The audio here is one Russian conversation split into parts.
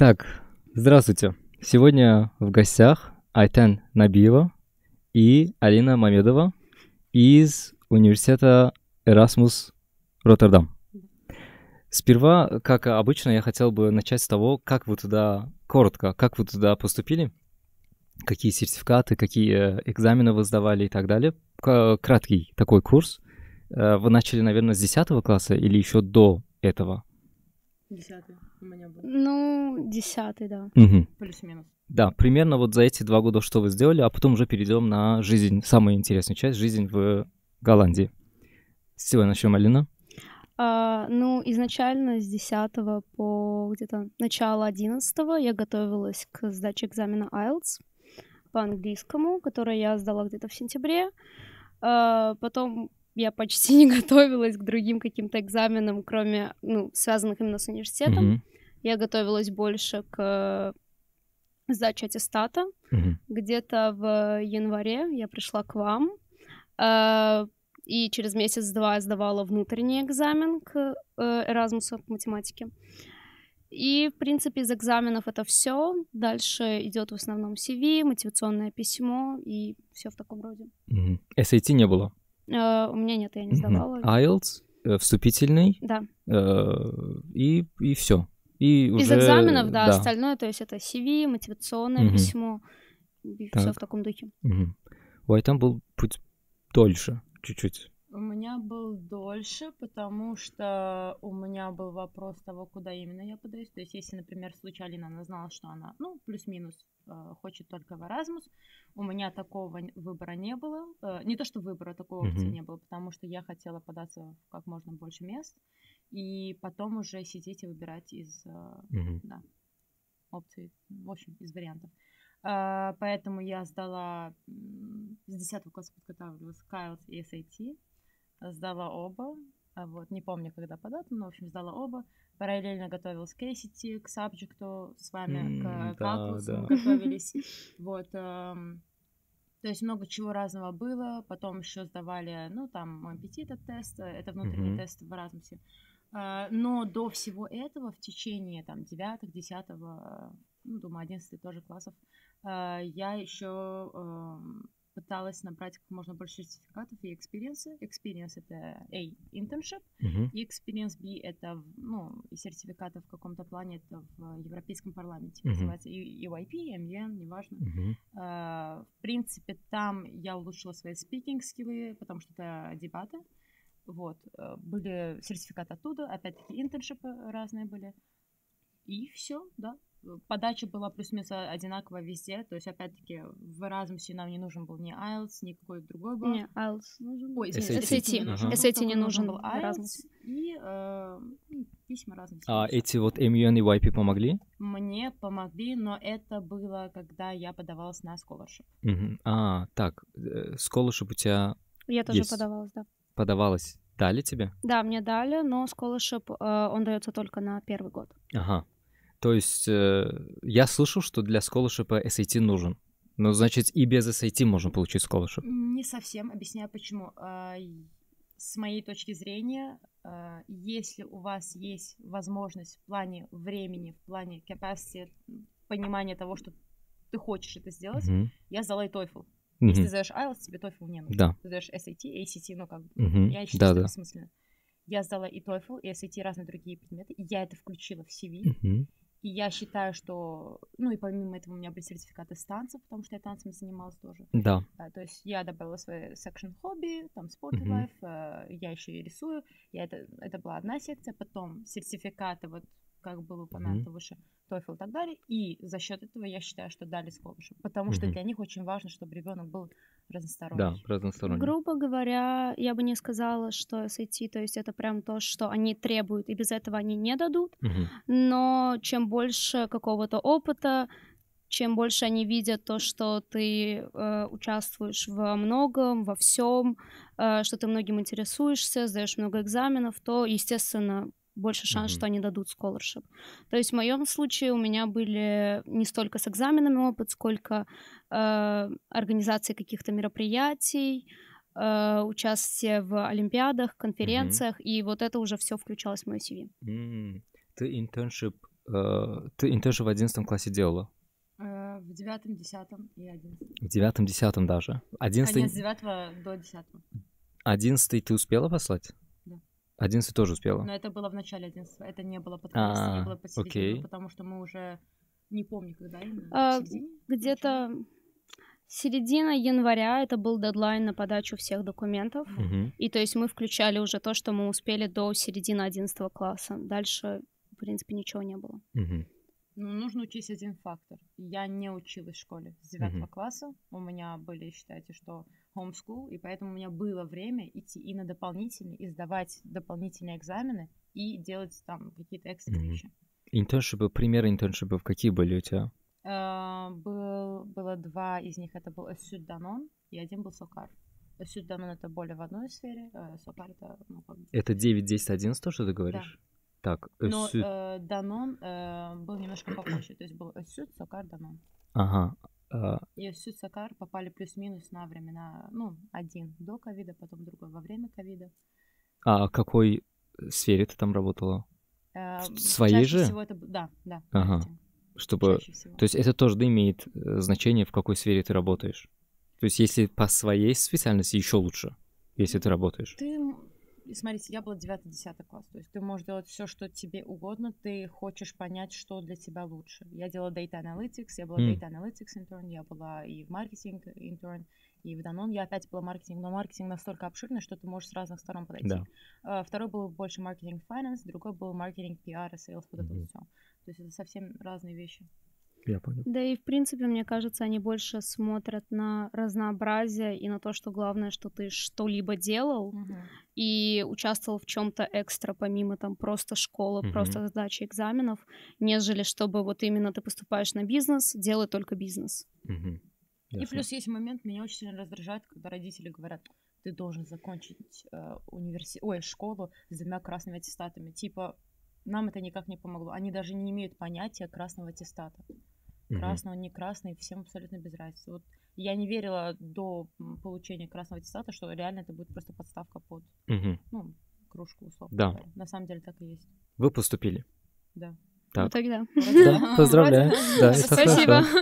Так, здравствуйте. Сегодня в гостях Айтен Набиева и Алина Мамедова из университета Erasmus Роттердам. Сперва, как обычно, я хотел бы начать с того, как вы туда, коротко, как вы туда поступили, какие сертификаты, какие э, экзамены вы сдавали и так далее. Краткий такой курс. Э, вы начали, наверное, с 10 класса или еще до этого? Десятый у меня был. Ну, десятый, да. Угу. Плюс-минус. Да, примерно вот за эти два года, что вы сделали, а потом уже перейдем на жизнь, самую интересную часть, жизнь в Голландии. С чего начнем, Алина? А, ну, изначально с 10 по где-то начало 11 я готовилась к сдаче экзамена IELTS по английскому, который я сдала где-то в сентябре. А, потом я почти не готовилась к другим каким-то экзаменам, кроме, ну, связанных именно с университетом. Mm-hmm. Я готовилась больше к э, сдаче аттестата. Mm-hmm. Где-то в январе я пришла к вам. Э, и через месяц-два сдавала внутренний экзамен к э, Эразмусу по математике. И, в принципе, из экзаменов это все. Дальше идет в основном CV, мотивационное письмо и все в таком роде. Mm-hmm. SAT не было? Э, у меня нет, я не сдавала. IELTS, э, вступительный. Да. Э, и, и все. И уже... Из экзаменов, да, да, остальное, то есть это CV, мотивационное угу. письмо, и так. все в таком духе. Угу. У Айтам был путь дольше чуть-чуть. У меня был дольше, потому что у меня был вопрос того, куда именно я подаюсь. То есть, если, например, случайно она знала, что она, ну, плюс-минус, э, хочет только в Erasmus, у меня такого выбора не было. Э, не то, что выбора, такого опции mm-hmm. не было, потому что я хотела податься в как можно больше мест и потом уже сидеть и выбирать из mm-hmm. да, опций, в общем, из вариантов. Поэтому я сдала с 10 класса подготавливалась к IELTS и SAT, сдала оба, а вот, не помню, когда по датам, но, в общем, сдала оба. Параллельно готовилась к ACT, к Subject, с вами mm, к Calculus да, да. готовились. Вот, эм, то есть много чего разного было. Потом еще сдавали, ну, там, MPT этот тест, это внутренний mm-hmm. тест в Erasmus. Э, а, но до всего этого в течение, там, 9 10 ну, думаю, 11 тоже классов, а, я еще эм, пыталась набрать как можно больше сертификатов и экспириенса. Experience — это A — internship, и experience B — это, ну, и сертификаты в каком-то плане, это в Европейском парламенте uh-huh. называется, EYP, MUN, неважно. Uh-huh. Uh, в принципе, там я улучшила свои спикинг-скиллы, потому что это дебаты. Вот. Э, были сертификаты оттуда, опять-таки интерншипы разные были. И все, да подача была плюс-минус одинаковая везде. То есть, опять-таки, в Erasmus нам не нужен был ни IELTS, ни какой-то другой был. Не, IELTS нужен. Ой, SAT. SAT, нужен. SAT не нужен был IELTS и э, ну, письма разные. А эти вот MUN и YP помогли? Мне помогли, но это было, когда я подавалась на scholarship. Угу. А, так, э, scholarship у тебя Я тоже есть. подавалась, да. Подавалась. Дали тебе? Да, мне дали, но scholarship, э, он дается только на первый год. Ага, то есть э, я слышал, что для scholarship SAT нужен. Но ну, значит, и без SAT можно получить scholarship. Не совсем. Объясняю почему. А, с моей точки зрения, а, если у вас есть возможность в плане времени, в плане capacity, понимания того, что ты хочешь это сделать, mm-hmm. я сдала и TOEFL. Mm-hmm. Если ты сдаешь IELTS, тебе TOEFL не нужен. Да. Ты сдаешь SAT, ACT, ну как бы, mm-hmm. я считаю, да, что да. бессмысленно. Я сдала и TOEFL, и SAT, разные другие предметы, и я это включила в CV. Mm-hmm. И я считаю, что, ну и помимо этого у меня были сертификаты с танцев, потому что я танцами занималась тоже. Да. да то есть я добавила свои секшн хобби, там спорт и лайф, э, я еще и рисую. Я это, это была одна секция, потом сертификаты, вот как было упомянуто mm-hmm. выше, TOEFL и так далее. И за счет этого я считаю, что дали с Потому mm-hmm. что для них очень важно, чтобы ребенок был разносторонний. Да, разносторонний. Грубо говоря, я бы не сказала, что SAT, то есть это прям то, что они требуют, и без этого они не дадут. Угу. Но чем больше какого-то опыта, чем больше они видят то, что ты э, участвуешь во многом, во всем, э, что ты многим интересуешься, сдаешь много экзаменов, то, естественно, больше шанс, mm-hmm. что они дадут scholarship. То есть в моем случае у меня были не столько с экзаменами опыт, сколько э, организации каких-то мероприятий, э, участие в олимпиадах, конференциях, mm-hmm. и вот это уже все включалось в мое CV. Ты интерншип, э, ты интерншип в одиннадцатом классе делала? Э, в девятом, десятом и одиннадцатом. В девятом, десятом даже. А Одиннадцатый... с девятого до десятого. Одиннадцатый ты успела послать? 11 тоже успела. Но это было в начале 11 это не было под конец, не а, было посередине, окей. потому что мы уже не помню, когда именно. А, где-то середина января это был дедлайн на подачу всех документов. Угу. И то есть мы включали уже то, что мы успели до середины 11 класса. Дальше, в принципе, ничего не было. Угу. Ну, нужно учесть один фактор. Я не училась в школе с 9 угу. класса. У меня были, считайте, что homeschool, и поэтому у меня было время идти и на дополнительные, и сдавать дополнительные экзамены, и делать там какие-то экстра вещи. Mm-hmm. Интерншипы, примеры интерншипов какие были у тебя? Uh, был, было два из них, это был Эссюд Данон, и один был Сокар. Эссюд Данон — это более в одной сфере, а Сокар — это... Ну, как... Это 9, 10, 11, то, что ты говоришь? Да. Так, эссюд... Но э, Данон э, был немножко попроще, то есть был Эссюд, Сокар, Данон. Ага, а, И Иосиф Сакар попали плюс-минус на времена, ну, один до ковида, потом другой во время ковида. А в какой сфере ты там работала? Э, в своей чаще же? Всего это, да, да. Ага. Чтобы... То есть это тоже имеет э, значение, в какой сфере ты работаешь. То есть если по своей специальности еще лучше, если ты работаешь. Ты смотрите, я была 9-10 класс, то есть ты можешь делать все, что тебе угодно, ты хочешь понять, что для тебя лучше. Я делала Data Analytics, я была mm. Data Analytics intern, я была и в маркетинг intern, и в Данон. Я опять была маркетинг, но маркетинг настолько обширный, что ты можешь с разных сторон подойти. Да. Uh, второй был больше маркетинг finance, другой был маркетинг PR и sales, вот mm-hmm. это все. То есть это совсем разные вещи. Я понял. Да и, в принципе, мне кажется, они больше смотрят на разнообразие и на то, что главное, что ты что-либо делал угу. и участвовал в чем-то экстра, помимо там просто школы, угу. просто сдачи экзаменов, нежели чтобы вот именно ты поступаешь на бизнес, делай только бизнес. Угу. Ясно. И плюс есть момент, меня очень сильно раздражает, когда родители говорят, ты должен закончить э, университет, ой, школу с двумя красными аттестатами. Типа, нам это никак не помогло. Они даже не имеют понятия красного аттестата красный, он не красный, всем абсолютно без разницы. Вот я не верила до получения красного аттестата, что реально это будет просто подставка под, ну, кружку, условно да. говоря. На самом деле так и есть. Вы поступили? Да. Так. Ну тогда. поздравляю. Да, Спасибо.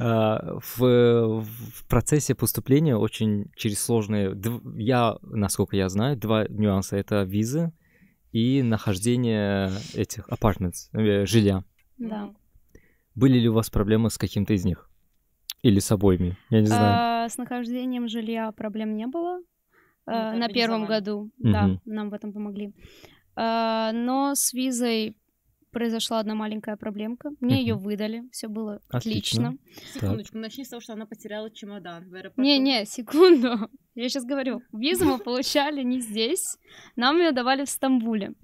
А, в, в процессе поступления очень через сложные, я, насколько я знаю, два нюанса. Это визы и нахождение этих апартментов, э, жилья. Да. Были ли у вас проблемы с каким-то из них? Или с обоими? Я не знаю. А, с нахождением жилья проблем не было. Ну, а, на первом году, да, нам в этом помогли. А, но с визой произошла одна маленькая проблемка. Мне ее выдали, все было отлично. Секундочку, начни с того, что она потеряла чемодан в аэропорту. Не-не, секунду. Я сейчас говорю. Визу мы получали не здесь, нам ее давали в Стамбуле.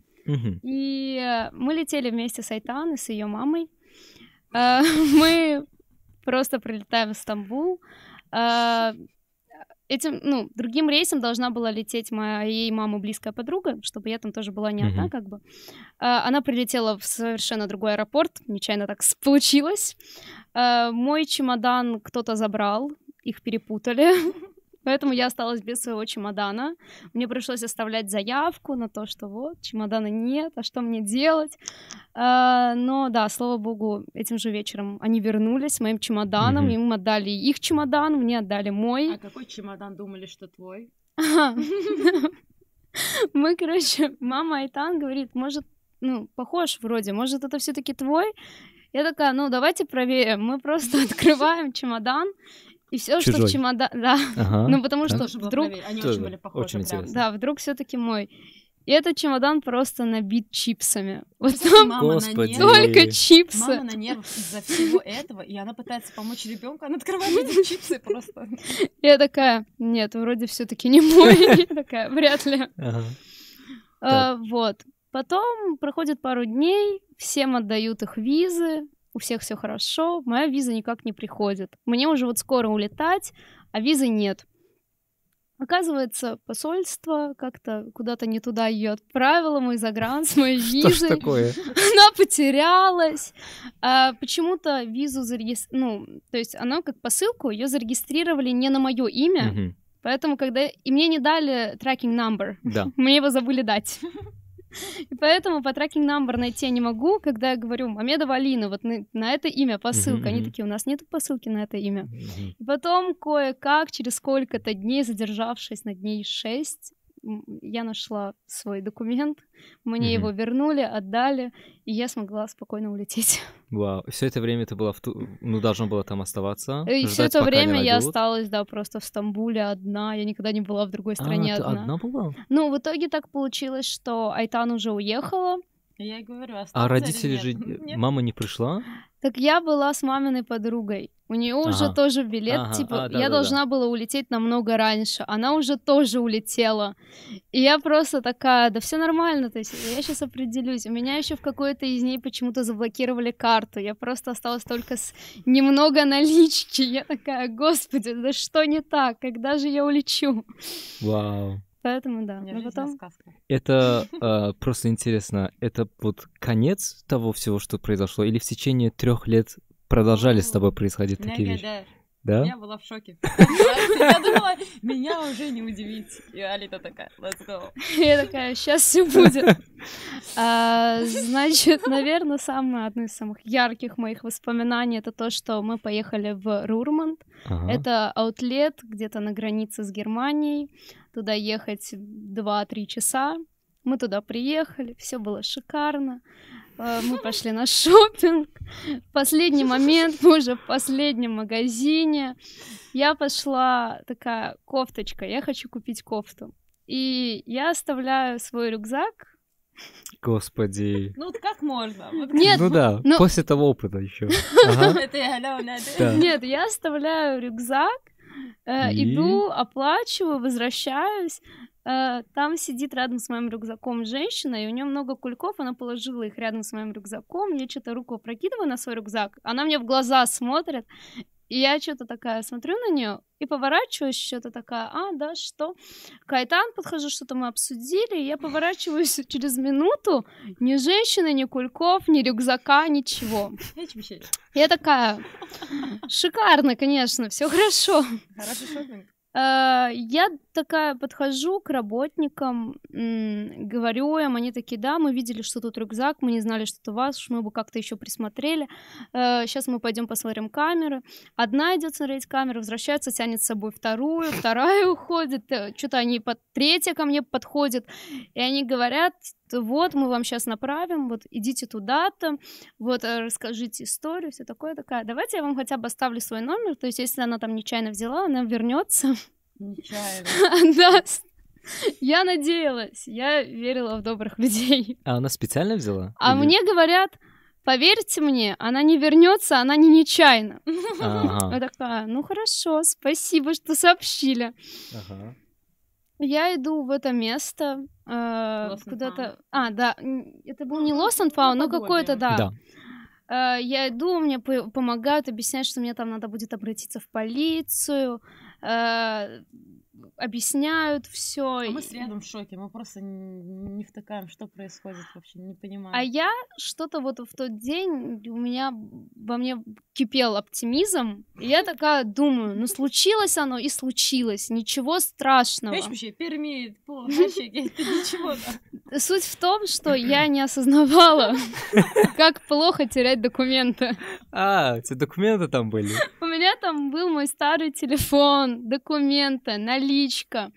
И мы летели вместе с Айтан и с ее мамой. Э, мы просто прилетаем в Стамбул. Э, этим, ну, другим рейсом должна была лететь моей мамы близкая подруга, чтобы я там тоже была не одна, как бы. Э, она прилетела в совершенно другой аэропорт, нечаянно так получилось. Мой чемодан кто-то забрал, их перепутали. Поэтому я осталась без своего чемодана. Мне пришлось оставлять заявку на то, что вот, чемодана нет, а что мне делать? А, но да, слава богу, этим же вечером они вернулись с моим чемоданом, mm-hmm. им отдали их чемодан, мне отдали мой. А какой чемодан думали, что твой? Мы, короче, мама Айтан говорит, может, ну, похож вроде, может, это все-таки твой? Я такая, ну, давайте проверим. Мы просто открываем чемодан, и все, что в чемодане, да. Ага, ну, потому так. что вдруг... Они Тоже очень были похожи. Очень прям. Да, вдруг все-таки мой. И этот чемодан просто набит чипсами. Вот там Мама Господи. только чипсы. Мама на нервах из-за всего этого, и она пытается помочь ребенку, она открывает эти чипсы просто. Я такая, нет, вроде все таки не мой. Я такая, вряд ли. А, вот. Потом проходит пару дней, всем отдают их визы, у всех все хорошо, моя виза никак не приходит. Мне уже вот скоро улетать, а визы нет. Оказывается, посольство как-то куда-то не туда ее отправило, мой загран с моей визой. Что такое? Она потерялась. А, почему-то визу зарегистрировали, ну, то есть она как посылку, ее зарегистрировали не на мое имя, угу. поэтому когда... И мне не дали tracking number. Да. Мне его забыли дать. И поэтому по tracking number найти я не могу, когда я говорю Мамедова Валина, вот на, на это имя посылка. Они такие, у нас нет посылки на это имя. И потом кое-как, через сколько-то дней, задержавшись на дней 6, я нашла свой документ, мне mm-hmm. его вернули, отдали, и я смогла спокойно улететь. Вау, все это время ты была в ту... ну должна была там оставаться? И все это время я осталась, да, просто в Стамбуле одна, я никогда не была в другой а, стране а, одна. одна была? Ну, в итоге так получилось, что Айтан уже уехала. Я и говорю, а родители же... Мама не пришла? Так я была с маминой подругой. У нее ага. уже тоже билет, ага, типа, а, да, я да, должна да. была улететь намного раньше. Она уже тоже улетела. И я просто такая, да все нормально, то есть я сейчас определюсь. У меня еще в какой-то из ней почему-то заблокировали карту. Я просто осталась только с немного налички. Я такая, господи, да что не так? Когда же я улечу? Вау. Поэтому да. Но потом... Это э, просто интересно. Это вот конец того всего, что произошло, или в течение трех лет продолжали с тобой происходить такие вещи? Да? Я была в шоке. Я думала, меня уже не удивить. И Алита такая, let's go. Я такая, сейчас все будет. А, значит, наверное, самое одно из самых ярких моих воспоминаний это то, что мы поехали в Рурманд. Это аутлет где-то на границе с Германией. Туда ехать 2-3 часа. Мы туда приехали, все было шикарно. Э, мы пошли на шопинг. последний момент мы уже в последнем магазине. Я пошла такая кофточка, я хочу купить кофту. И я оставляю свой рюкзак Господи. Ну вот как можно? Нет, ну да, ну после того опыта еще. Нет, я оставляю рюкзак, Э, иду, оплачиваю, возвращаюсь. Э, там сидит рядом с моим рюкзаком женщина, и у нее много кульков, она положила их рядом с моим рюкзаком, я что-то руку опрокидываю на свой рюкзак, она мне в глаза смотрит, и я что-то такая смотрю на нее и поворачиваюсь, что-то такая, а, да, что? Кайтан подхожу, что-то мы обсудили, и я поворачиваюсь через минуту, ни женщины, ни кульков, ни рюкзака, ничего. Я такая, шикарно, конечно, все хорошо. Хороший шопинг. Э, я такая подхожу к работникам, говорю им, они такие, да, мы видели, что тут рюкзак, мы не знали, что это ваш, мы бы как-то еще присмотрели. Сейчас э, мы пойдем посмотрим камеры. Одна идет смотреть камеры, возвращается, тянет с собой вторую, вторая уходит, э, что-то они под третья ко мне подходит, и они говорят, вот мы вам сейчас направим, вот идите туда-то, вот э, расскажите историю, все такое, такая. Давайте я вам хотя бы оставлю свой номер, то есть если она там нечаянно взяла, она вернется. Нечаянно. Да, я надеялась, я верила в добрых людей. А она специально взяла? А Или... мне говорят, поверьте мне, она не вернется, она не нечаянно. Ага. Я такая, ну хорошо, спасибо, что сообщили. Ага. Я иду в это место, э, куда-то... А, да, это был ну, не Lost and Found, но какое-то, да. да. Э, я иду, мне помогают, объясняют, что мне там надо будет обратиться в полицию. Э, объясняют все. А мы с рядом в шоке, мы просто не втыкаем, что происходит вообще, не понимаем. А я что-то вот в тот день у меня во мне кипел оптимизм, и я такая думаю, ну случилось оно и случилось, ничего страшного. Знаешь, вообще, Перми, ничего. Суть в том, что я не осознавала, как плохо терять документы. А, все документы там были? У меня там был мой старый телефон, документы, наличные алкоголичка.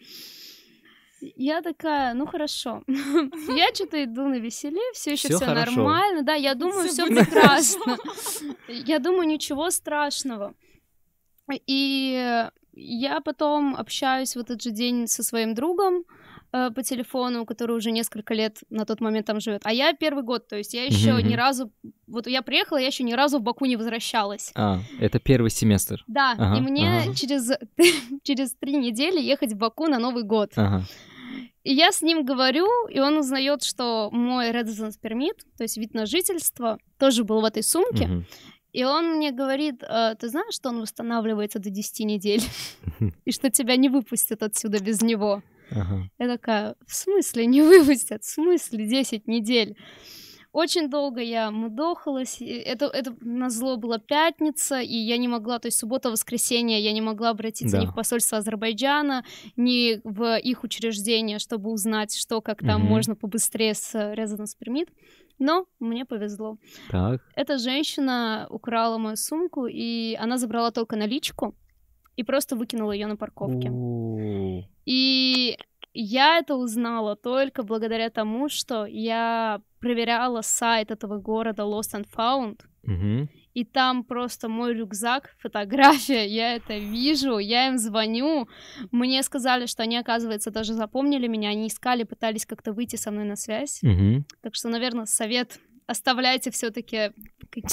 Я такая, ну хорошо. Я что-то иду на веселе, все еще все нормально. Да, я думаю, все прекрасно. Я думаю, ничего страшного. И я потом общаюсь в этот же день со своим другом, Э, по телефону, который уже несколько лет на тот момент там живет. А я первый год, то есть я еще mm-hmm. ни разу, вот я приехала, я еще ни разу в Баку не возвращалась. А, это первый семестр. Да, ага, и мне ага. через, через три недели ехать в Баку на Новый год. Ага. И я с ним говорю, и он узнает, что мой residence permit, то есть вид на жительство, тоже был в этой сумке. Mm-hmm. И он мне говорит, «Э, ты знаешь, что он восстанавливается до 10 недель, и что тебя не выпустят отсюда без него. Ага. Я такая, в смысле не выпустят? В смысле 10 недель? Очень долго я мудохалась, это, это на зло была пятница, и я не могла, то есть суббота-воскресенье я не могла обратиться да. ни в посольство Азербайджана, ни в их учреждение, чтобы узнать, что, как там угу. можно побыстрее с резонанс э, примит. Но мне повезло. Так. Эта женщина украла мою сумку, и она забрала только наличку и просто выкинула ее на парковке. И я это узнала только благодаря тому, что я проверяла сайт этого города Lost and Found, и там просто мой рюкзак, фотография, я это вижу, я им звоню, мне сказали, что они, оказывается, даже запомнили меня, они искали, пытались как-то выйти со мной на связь, угу. так что, наверное, совет оставляйте все-таки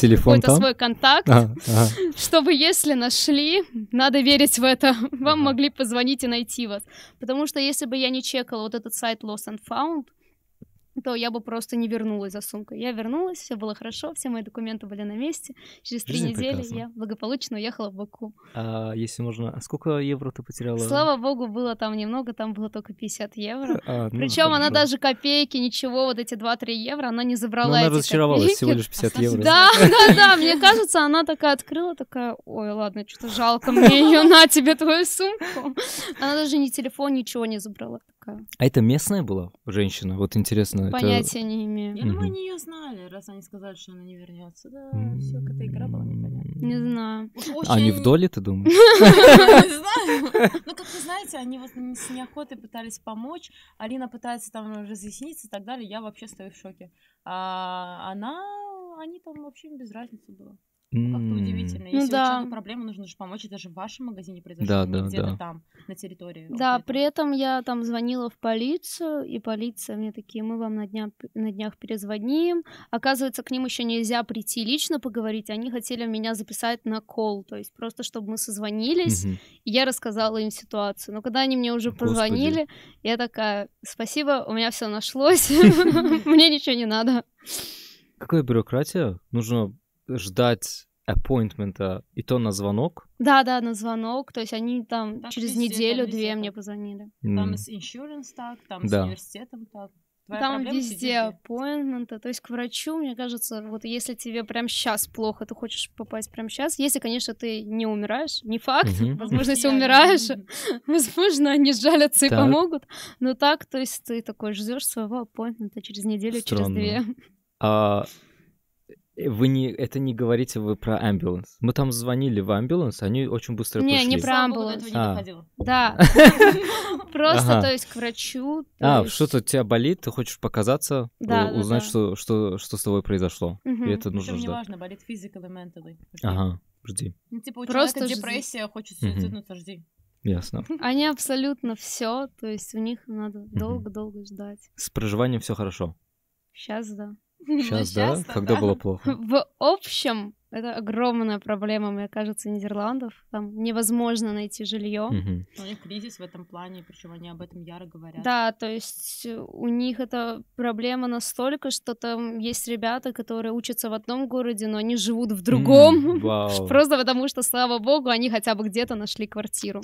какой-то свой контакт, ага, чтобы если нашли, надо верить в это, вам ага. могли позвонить и найти вас. Потому что если бы я не чекала вот этот сайт Lost and Found, то я бы просто не вернулась за сумкой. Я вернулась, все было хорошо, все мои документы были на месте. Через три недели прекрасна. я благополучно уехала в Баку. А если можно, а сколько евро ты потеряла? Слава богу, было там немного, там было только 50 евро. А, ну, Причем она было. даже копейки, ничего, вот эти 2-3 евро, она не забрала Но она эти разочаровалась, копейки. всего лишь 50 евро. Да, да, да, мне кажется, она такая открыла, такая, ой, ладно, что-то жалко мне ее, на тебе твою сумку. Она даже ни телефон, ничего не забрала такая. А это местная была женщина? Вот интересно. Понятия это... не имею. Я думаю, они ее знали, раз они сказали, что она не вернется. Да, все, какая игра была непонятна. Не знаю. А очень... Они в доле, ты думаешь? Не знаю. Ну, как вы знаете, они вот с неохотой пытались помочь. Алина пытается там разъясниться и так далее. Я вообще стою в шоке. А она, они там вообще без разницы было. Ну, как-то удивительно. Ну да. у человека проблема, нужно же помочь. даже в вашем магазине произошло, да, а да, где-то да. там, на территории. Да, при этом я там звонила в полицию, и полиция мне такие, мы вам на, дня, на днях перезвоним. Оказывается, к ним еще нельзя прийти лично поговорить. Они хотели меня записать на кол, то есть просто, чтобы мы созвонились, угу. и я рассказала им ситуацию. Но когда они мне уже позвонили, Господи. я такая, спасибо, у меня все нашлось, мне ничего не надо. Какая бюрократия? Нужно ждать аппоинтмента, и то на звонок? Да, да, на звонок. То есть они там, там через неделю-две мне позвонили. Там с insurance так, там да. с университетом так. Твоя там везде аппоинтменты, то есть к врачу, мне кажется, вот если тебе прям сейчас плохо, ты хочешь попасть прям сейчас, если, конечно, ты не умираешь, не факт, угу. возможно, если умираешь, возможно, они жалятся и помогут, но так, то есть ты такой ждешь своего аппоинтмента через неделю, через две. А Э, вы не, это не говорите вы про амбуланс. Мы там звонили в амбуланс, они очень быстро не, пришли. Не, не про амбуланс. А. Да. Просто, то есть, к врачу. А, что-то тебя болит, ты хочешь показаться, э, узнать, что с тобой произошло. И это нужно ждать. неважно, болит физикал и ментally. Ага, жди. Ну, типа, Просто депрессия, хочется суициднуться, жди. Ясно. Они абсолютно все, то есть у них надо долго-долго ждать. С проживанием все хорошо. Сейчас да. Сейчас, ну, да? Когда было плохо? В общем, это огромная проблема, мне кажется, Нидерландов. Там невозможно найти жилье. У них кризис в этом плане, причем они об этом яро говорят. Да, то есть э, у них эта проблема настолько, что там есть ребята, которые учатся в одном городе, но они живут в другом. Mm, Просто потому что, слава богу, они хотя бы где-то нашли квартиру.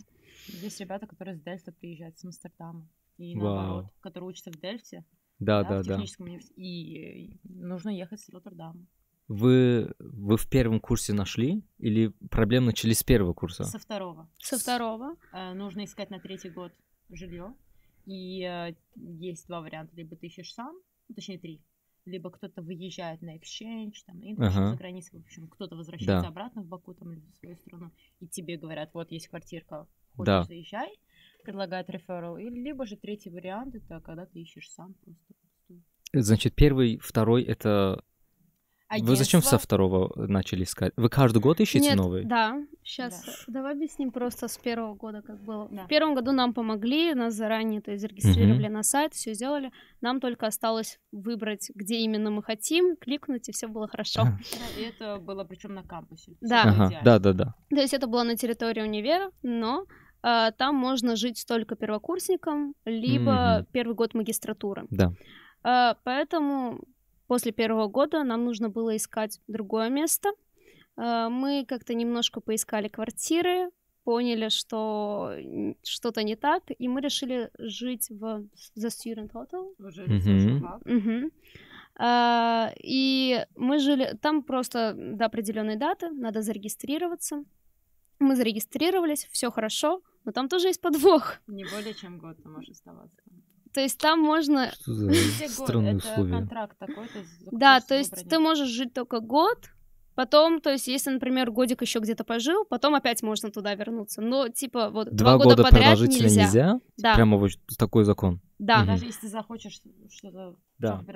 Есть ребята, которые с Дельта приезжают с Амстердама. И наоборот, которые учатся в Дельте. Да, да, да. В да. университете. И нужно ехать с Роттердама. Вы, вы в первом курсе нашли или проблемы начались с первого курса? Со второго. Со второго. Э, нужно искать на третий год жилье. И э, есть два варианта. Либо ты ищешь сам, ну точнее три. Либо кто-то выезжает на exchange, там, и ага. за границу, в общем, кто-то возвращается да. обратно в Баку, там, или в свою страну, и тебе говорят, вот есть квартирка, хочешь, да. заезжай предлагает реферал. И либо же третий вариант это когда ты ищешь сам просто. Значит, первый, второй это Агентство. Вы зачем со второго начали искать? Вы каждый год ищете Нет, новые? Да, сейчас да. давай объясним просто с первого года, как было. Да. В первом году нам помогли, нас заранее то есть, зарегистрировали угу. на сайт, все сделали. Нам только осталось выбрать, где именно мы хотим, кликнуть, и все было хорошо. Ну, и это было причем на кампусе. Да. да, да, да. То есть это было на территории универа, но а, там можно жить только первокурсником, либо mm-hmm. первый год магистратуры. Да. А, поэтому после первого года нам нужно было искать другое место. А, мы как-то немножко поискали квартиры, поняли, что что-то не так, и мы решили жить в The Student Hotel. Mm-hmm. и мы жили там просто до определенной даты, надо зарегистрироваться. Мы зарегистрировались, все хорошо но там тоже есть подвох. Не более чем год ты можешь оставаться. То есть там можно... Что за странные год? условия? Это контракт такой, то есть да, то есть ты можешь жить только год, Потом, то есть, если, например, годик еще где-то пожил, потом опять можно туда вернуться. Но, типа, вот два, два года, года подряд нельзя. нельзя? Да. Прямо вот такой закон. Да. Угу. Даже если ты захочешь что-то да.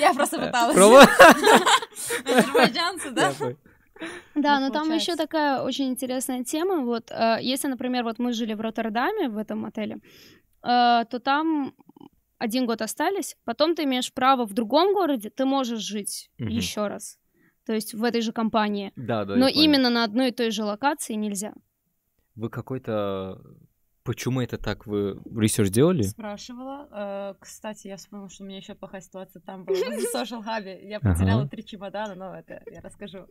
Я просто пыталась. Азербайджанцы, да? Да, ну, но там еще такая очень интересная тема. Вот э, если, например, вот мы жили в Роттердаме в этом отеле, э, то там один год остались, потом ты имеешь право в другом городе, ты можешь жить еще раз. То есть в этой же компании. Да, да. Но именно на одной и той же локации нельзя. Вы какой-то Почему это так? Вы ресерч делали? Спрашивала. Э, кстати, я вспомнила, что у меня еще плохая ситуация там была. В Social Hub. Я потеряла три чемодана, но это я расскажу.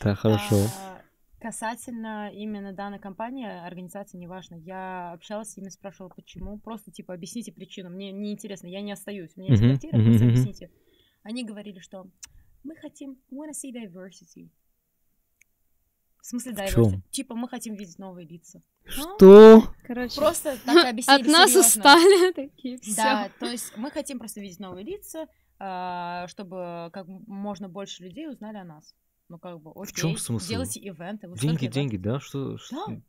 Да, хорошо. А, касательно именно данной компании, организации, неважно, я общалась с ними, спрашивала, почему. Просто, типа, объясните причину. Мне неинтересно, я не остаюсь. У меня есть квартира, просто объясните. Они говорили, что мы хотим, we wanna see diversity. В смысле, да, Чем? типа мы хотим видеть новые лица. Что? Короче, просто так объяснили От нас серьезно. устали такие, все. Да, то есть мы хотим просто видеть новые лица, а, чтобы как можно больше людей узнали о нас. Ну, как бы, окей, в чем смысл? делайте ивенты. Вот деньги, деньги, да? Что, да,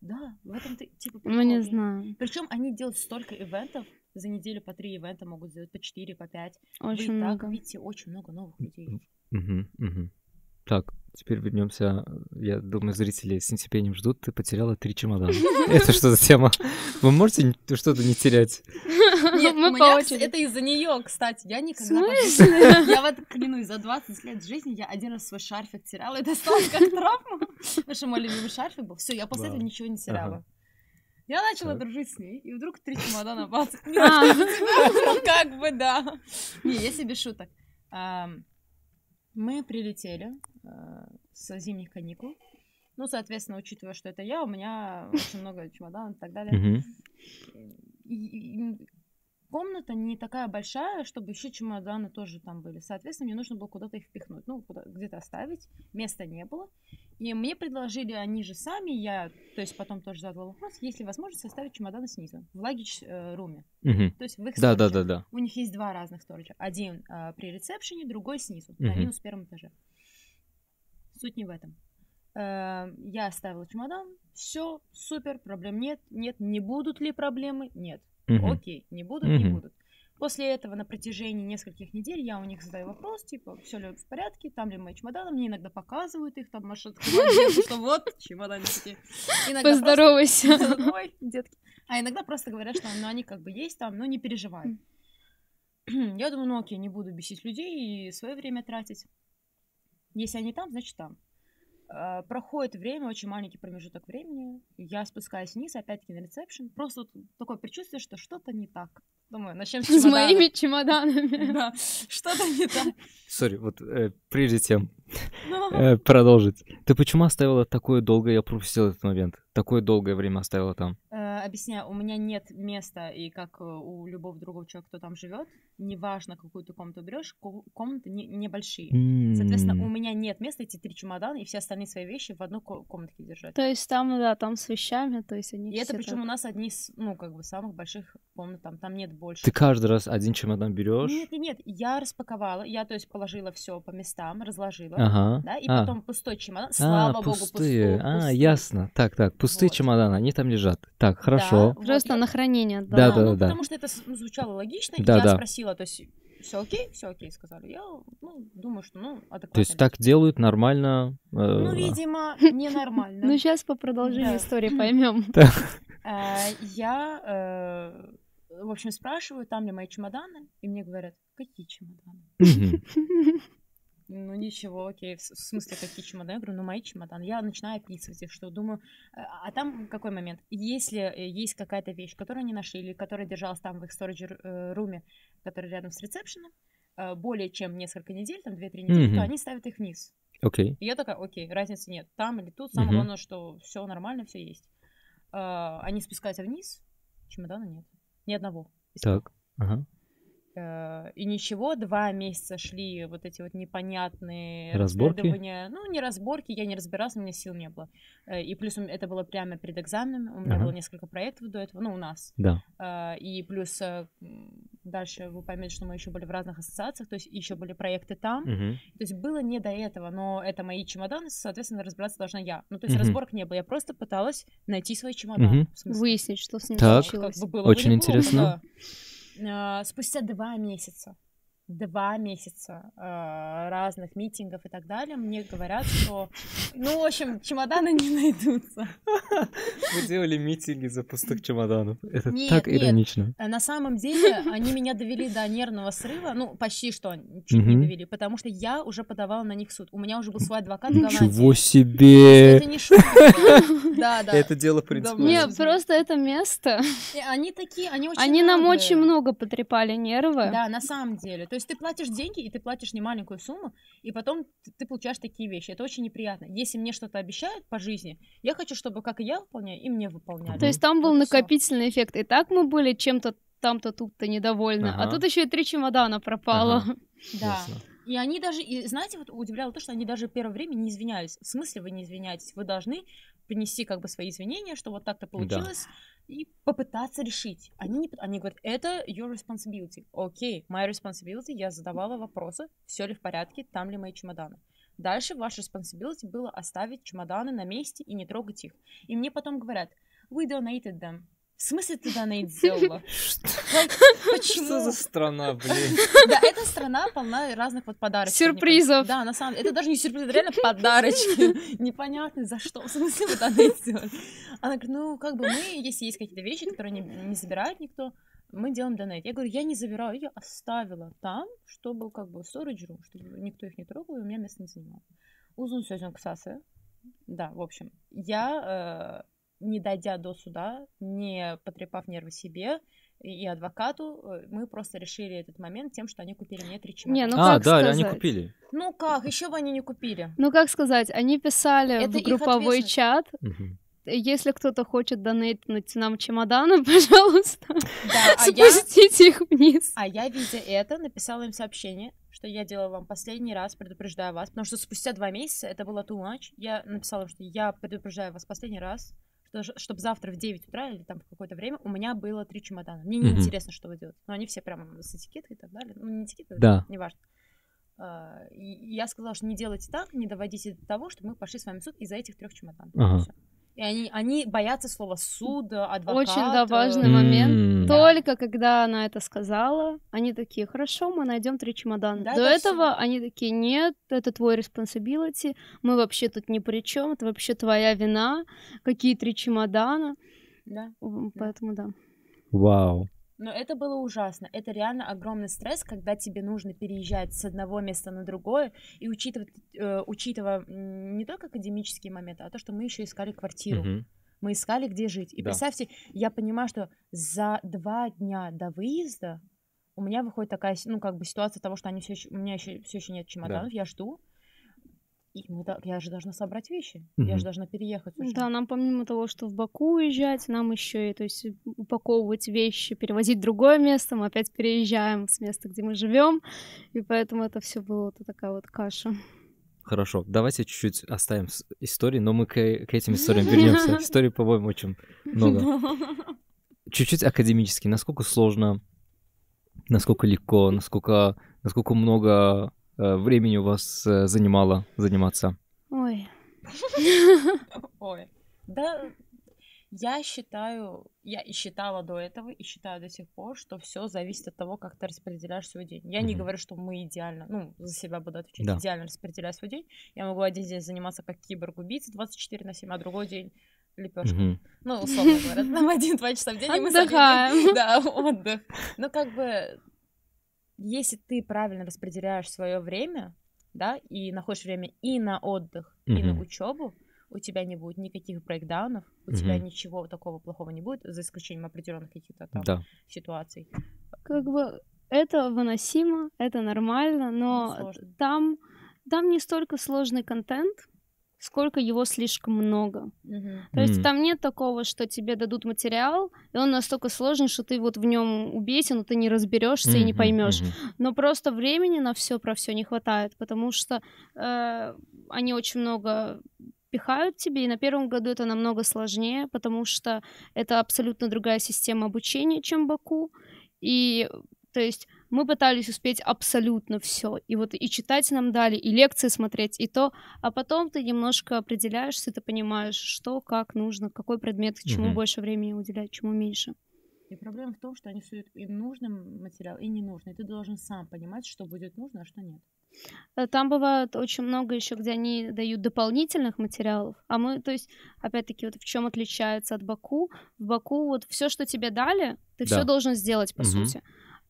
да, в этом ты, типа, Ну, не знаю. Причем они делают столько ивентов, за неделю по три ивента могут сделать, по четыре, по пять. Очень Вы много. так видите очень много новых людей. Угу, угу. Так, теперь вернемся. Я думаю, зрители с нетерпением ждут. Ты потеряла три чемодана. Это что за тема? Вы можете что-то не терять? Нет, мы по очереди. Это из-за нее, кстати. Я никогда... Я вот клянусь, за 20 лет жизни я один раз свой шарфик теряла и достала как травму. Потому что мой любимый шарфик был. Все, я после этого ничего не теряла. Я начала так. дружить с ней, и вдруг три чемодана бац. А. Ну, как бы да. Не, я себе шуток. Мы прилетели Э, со зимних каникул. Ну, соответственно, учитывая, что это я, у меня очень много чемоданов и так далее. комната не такая большая, чтобы еще чемоданы тоже там были. Соответственно, мне нужно было куда-то их впихнуть, ну, где-то оставить. Места не было. И мне предложили они же сами, я, то есть потом тоже задала вопрос, есть ли возможность оставить чемоданы снизу, в лагерь-руме. Э, угу. То есть в их да, да, да, да. У них есть два разных сторожа. Один э, при ресепшене, другой снизу, угу. на минус первом этаже. Суть не в этом. Эм, я оставила чемодан, все, супер, проблем нет, нет, не будут ли проблемы, нет. Угу. Окей, не будут, угу. не будут. После этого на протяжении нескольких недель я у них задаю вопрос, типа, все ли в порядке, там ли мои чемоданы, мне иногда показывают их, там маршрутку, что вот, чемоданчики. Иногда Поздоровайся. Просто... Ой, детки. А иногда просто говорят, что ну, они как бы есть там, но не переживай. я думаю, ну окей, не буду бесить людей и свое время тратить. Если они там, значит там. Э, проходит время, очень маленький промежуток времени. Я спускаюсь вниз, опять-таки на ресепшн. Просто вот такое предчувствие, что что-то не так. Думаю, начнем с чемоданов. С моими чемоданами. Да, что-то не там Сори, вот э, прежде чем ну. э, продолжить. Ты почему оставила такое долгое, я пропустил этот момент, такое долгое время оставила там? Э, объясняю, у меня нет места, и как э, у любого другого человека, кто там живет, неважно, какую ты комнату берешь, комнаты не, небольшие. Соответственно, у меня нет места эти три чемодана и все остальные свои вещи в одну ко- комнатке держать. То есть там, да, там с вещами, то есть они И это причем так... у нас одни из, ну, как бы, самых больших комнат, там, там нет больше. Ты каждый раз один чемодан берешь? Нет, нет, нет, я распаковала, я то есть положила все по местам, разложила, ага. да, и а. потом пустой чемодан. А, слава а, богу, пустые. Пустой, а, пустые. ясно. Так, так, пустые вот. чемоданы, они там лежат. Так, хорошо. Да, Просто вот. на хранение. Да, да, да. А, ну, да потому да. что это ну, звучало логично, да, и я да. спросила, то есть все окей, все окей, сказали. Я ну, думаю, что ну адекватно. То есть так делают нормально? Э... Ну, видимо, ненормально. Ну, сейчас по продолжению истории поймем. Э, я э, в общем, спрашиваю, там ли мои чемоданы, и мне говорят, какие чемоданы? Ну ничего, окей, в смысле какие чемоданы? Я говорю, ну мои чемоданы. Я начинаю описывать их, что думаю. А, а, а там какой момент? Если э, есть какая-то вещь, которую они нашли, или которая держалась там в их storage-руме, э, который рядом с ресепшеном, э, более чем несколько недель, там 2-3 недели, mm-hmm. то они ставят их вниз. Окей. Okay. И я такая, окей, разницы нет, там или тут. Самое mm-hmm. главное, что все нормально, все есть. А, они спускаются вниз, чемодана нет. Ни одного. Так, ага. Э, и ничего, два месяца шли вот эти вот непонятные разборки? Ну, не разборки, я не разбиралась, у меня сил не было. Э, и плюс это было прямо перед экзаменом, у меня ага. было несколько проектов до этого, ну, у нас. Да. Э, и плюс дальше вы поймете, что мы еще были в разных ассоциациях, то есть еще были проекты там. Угу. То есть было не до этого, но это мои чемоданы, соответственно, разбираться должна я. Ну, то есть угу. разборок не было, я просто пыталась найти свой чемодан. Угу. Выяснить, что с ним так. случилось. Как бы Очень интересно. Было, да. Э, спустя два месяца два месяца э, разных митингов и так далее, мне говорят, что, ну, в общем, чемоданы не найдутся. Вы делали митинги за пустых чемоданов. Это нет, так иронично. Нет. А на самом деле, они меня довели до нервного срыва, ну, почти что чуть не довели, потому что я уже подавала на них суд. У меня уже был свой адвокат в себе! Это не шутка. Да, да. Это дело принципиально. Нет, просто это место. Они такие, они очень Они нам очень много потрепали нервы. Да, на самом деле. То есть ты платишь деньги, и ты платишь немаленькую сумму, и потом ты, ты получаешь такие вещи. Это очень неприятно. Если мне что-то обещают по жизни, я хочу, чтобы как и я выполняю, и мне выполняли. То есть там был вот накопительный все. эффект. И так мы были чем-то там-то тут-то недовольны, а ага. а тут еще и три чемодана пропало. Ага. Да. И они даже, и знаете, вот удивляло то, что они даже первое время не извинялись. В смысле вы не извиняетесь? Вы должны принести как бы свои извинения, что вот так-то получилось. Да и попытаться решить. Они, не, они говорят, это your responsibility. Окей, okay, my responsibility, я задавала вопросы, все ли в порядке, там ли мои чемоданы. Дальше ваша responsibility было оставить чемоданы на месте и не трогать их. И мне потом говорят, we donated them. В смысле ты донейт сделала? Ну, почему? Что за страна, блин? Да, эта страна полна разных вот подарочек. Сюрпризов. Да, на самом деле. Это даже не сюрприз, это реально подарочки. Непонятно, за что. В смысле вы донейт сделали? Она говорит, ну, как бы мы, если есть какие-то вещи, которые не, не забирает никто, мы делаем донейт. Я говорю, я не забираю, я оставила там, чтобы как бы storage room, чтобы никто их не трогал, и у меня место не занимало. Узун сёзен ксасы. Да, в общем, я э, не дойдя до суда, не потрепав нервы себе, и адвокату, э, мы просто решили этот момент тем, что они купили мне три чемодана. Не, ну а, как да, сказать? они купили. Ну как, еще бы они не купили. Ну как сказать, они писали Это в групповой чат, если кто-то хочет донейтнуть нам чемоданы, пожалуйста, да, а спустите я... их вниз. А я, видя это, написала им сообщение, что я делаю вам последний раз, предупреждаю вас, потому что спустя два месяца это было too much. Я написала, что я предупреждаю вас последний раз, чтобы завтра в 9 утра или там в какое-то время у меня было три чемодана. Мне не интересно, что вы делаете. Но они все прямо с этикеткой и так далее. Ну, не этикеткой, да. неважно. А, я сказала, что не делайте так, не доводите до того, что мы пошли с вами в суд из-за этих трех чемоданов. Ага. И они, они боятся слова суда, э, адвоката. Очень, да, э. важный момент. Mm. Только когда она это сказала, они такие, хорошо, мы найдем три чемодана. Да, До это этого все. они такие, нет, это твой responsibility, мы вообще тут ни при чем, это вообще твоя вина, какие три чемодана. Да. Поэтому да. Вау. Но это было ужасно. Это реально огромный стресс, когда тебе нужно переезжать с одного места на другое и учитывать, э, учитывая не только академические моменты, а то, что мы еще искали квартиру. mm Мы искали, где жить. И да. представьте, я понимаю, что за два дня до выезда у меня выходит такая, ну, как бы ситуация того, что они все еще, у меня еще, все еще нет чемоданов, да. я жду и мы, я же должна собрать вещи, угу. я же должна переехать. Уже. Да, нам помимо того, что в Баку уезжать, нам еще и то есть э, упаковывать вещи, перевозить в другое место, мы опять переезжаем с места, где мы живем, и поэтому это все было вот такая вот каша. Хорошо, давайте чуть-чуть оставим истории, но мы к, э, к этим историям вернемся. Историй, по-моему, очень много. Чуть-чуть академически. Насколько сложно, насколько легко, насколько, насколько много Э, времени у вас э, занимало заниматься? Ой. Ой. Да, я считаю, я и считала до этого, и считаю до сих пор, что все зависит от того, как ты распределяешь свой день. Я mm-hmm. не говорю, что мы идеально, ну, за себя буду отвечать, да. идеально распределяю свой день. Я могу один день заниматься как киборг-убийца 24 на 7, а другой день лепешка. Mm-hmm. Ну, условно говоря, там один-два часа в день, и мы согреем. Да, отдых. Но ну, как бы если ты правильно распределяешь свое время, да, и находишь время и на отдых, mm-hmm. и на учебу, у тебя не будет никаких брейкдаунов, у mm-hmm. тебя ничего такого плохого не будет, за исключением определенных каких-то там да. ситуаций. Как бы это выносимо, это нормально, но там там не столько сложный контент, сколько его слишком много. Mm-hmm. То есть mm-hmm. там нет такого, что тебе дадут материал, и он настолько сложен, что ты вот в нем убейся, но ты не разберешься mm-hmm. и не поймешь. Mm-hmm. Но просто времени на все про все не хватает, потому что э, они очень много пихают тебе, и на первом году это намного сложнее, потому что это абсолютно другая система обучения, чем Баку. И то есть мы пытались успеть абсолютно все. И вот и читать нам дали, и лекции смотреть, и то. А потом ты немножко определяешься, ты понимаешь, что, как нужно, какой предмет, к чему угу. больше времени уделять, чему меньше. И проблема в том, что они суют и нужный материал, и ненужный. Ты должен сам понимать, что будет нужно, а что нет. Э, там бывает очень много еще, где они дают дополнительных материалов. А мы, то есть, опять-таки, вот в чем отличается от Баку? В Баку вот все, что тебе дали, ты да. все должен сделать, по угу. сути.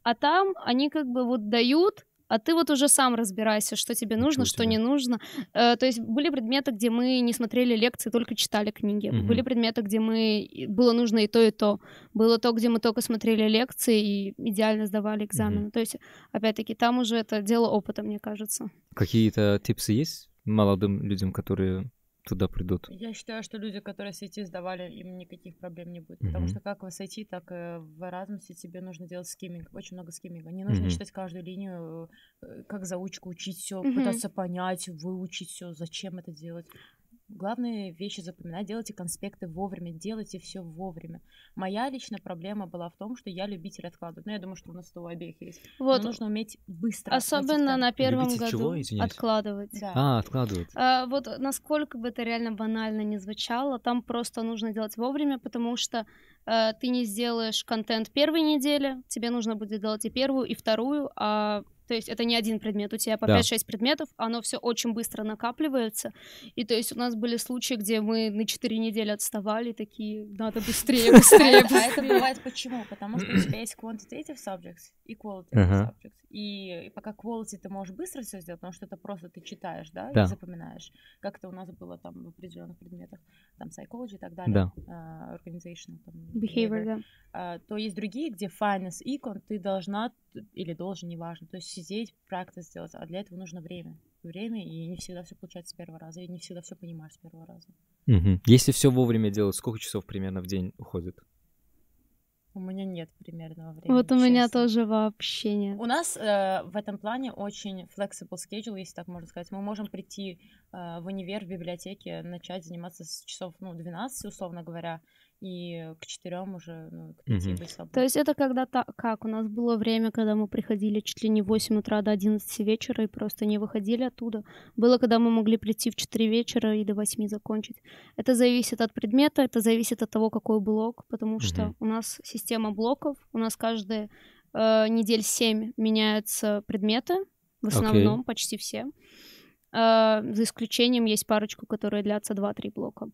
А там они как бы вот дают, а ты вот уже сам разбирайся, что тебе нужно, что, что тебе? не нужно. Э, то есть были предметы, где мы не смотрели лекции, только читали книги. Угу. Были предметы, где мы было нужно и то, и то. Было то, где мы только смотрели лекции и идеально сдавали экзамены. Угу. То есть, опять-таки, там уже это дело опыта, мне кажется. Какие-то типсы есть молодым людям, которые туда придут? Я считаю, что люди, которые с IT сдавали, им никаких проблем не будет. mm Потому что как в IT, так и в Erasmus тебе нужно делать скиминг, Очень много скиминга, Не нужно mm читать каждую линию, э, как заучку учить все, mm пытаться понять, выучить все, зачем это делать. Главные вещи запоминать, делайте конспекты вовремя, делайте все вовремя. Моя личная проблема была в том, что я любитель откладывать. Но ну, я думаю, что у нас это у обеих есть. Вот. Но нужно уметь быстро. Особенно на первом любитель году чего, откладывать. Да. А, откладывать. А, вот насколько бы это реально банально не звучало, там просто нужно делать вовремя, потому что Э, ты не сделаешь контент первой недели, тебе нужно будет делать и первую, и вторую, а то есть это не один предмет, у тебя по да. 5-6 предметов, оно все очень быстро накапливается. И то есть у нас были случаи, где мы на 4 недели отставали, такие, надо быстрее, быстрее, быстрее. А это бывает почему? Потому что у тебя есть quantitative subjects и qualitative subjects. И пока quality ты можешь быстро все сделать, потому что это просто ты читаешь, да, и запоминаешь. Как это у нас было там в определенных предметах, там psychology и так далее, а, organization, там behavior, behavior. Да. А, то есть другие, где finance икон ты должна или должен, неважно, то есть сидеть, практику сделать, а для этого нужно время. Время, и не всегда все получается с первого раза, и не всегда все понимаешь с первого раза. Угу. Если все вовремя делать, сколько часов примерно в день уходит? У меня нет примерного времени. Вот у честно. меня тоже вообще нет. У нас э, в этом плане очень flexible schedule, если так можно сказать. Мы можем прийти э, в универ, в библиотеке, начать заниматься с часов, ну, 12, условно говоря, и к четырем уже, ну, к пяти угу. Mm-hmm. То есть это когда то как? У нас было время, когда мы приходили чуть ли не в 8 утра до 11 вечера и просто не выходили оттуда. Было, когда мы могли прийти в 4 вечера и до 8 закончить. Это зависит от предмета, это зависит от того, какой блок, потому Mm-hmm. что у нас система блоков, у нас каждые э, недель 7 меняются предметы, в основном okay. почти все. Э, за исключением есть парочку, которые длятся 2-3 блока. Угу.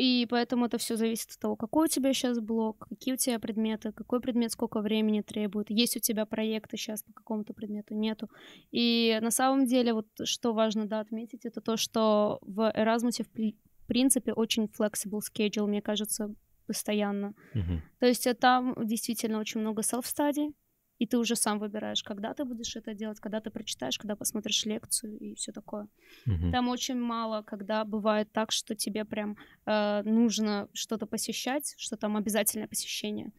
И поэтому это все зависит от того, какой у тебя сейчас блок, какие у тебя предметы, какой предмет сколько времени требует, есть у тебя проекты сейчас по какому-то предмету, нету. И на самом деле, вот что важно, да, отметить, это то, что в Эразмусе в принципе, очень flexible schedule, мне кажется, постоянно. Угу. То есть э, там действительно очень много self-study, и ты уже сам выбираешь, когда ты будешь это делать, когда ты прочитаешь, когда посмотришь лекцию и все такое. Угу. Там очень мало, когда бывает так, что тебе прям э, нужно что-то посещать, что там обязательное посещение.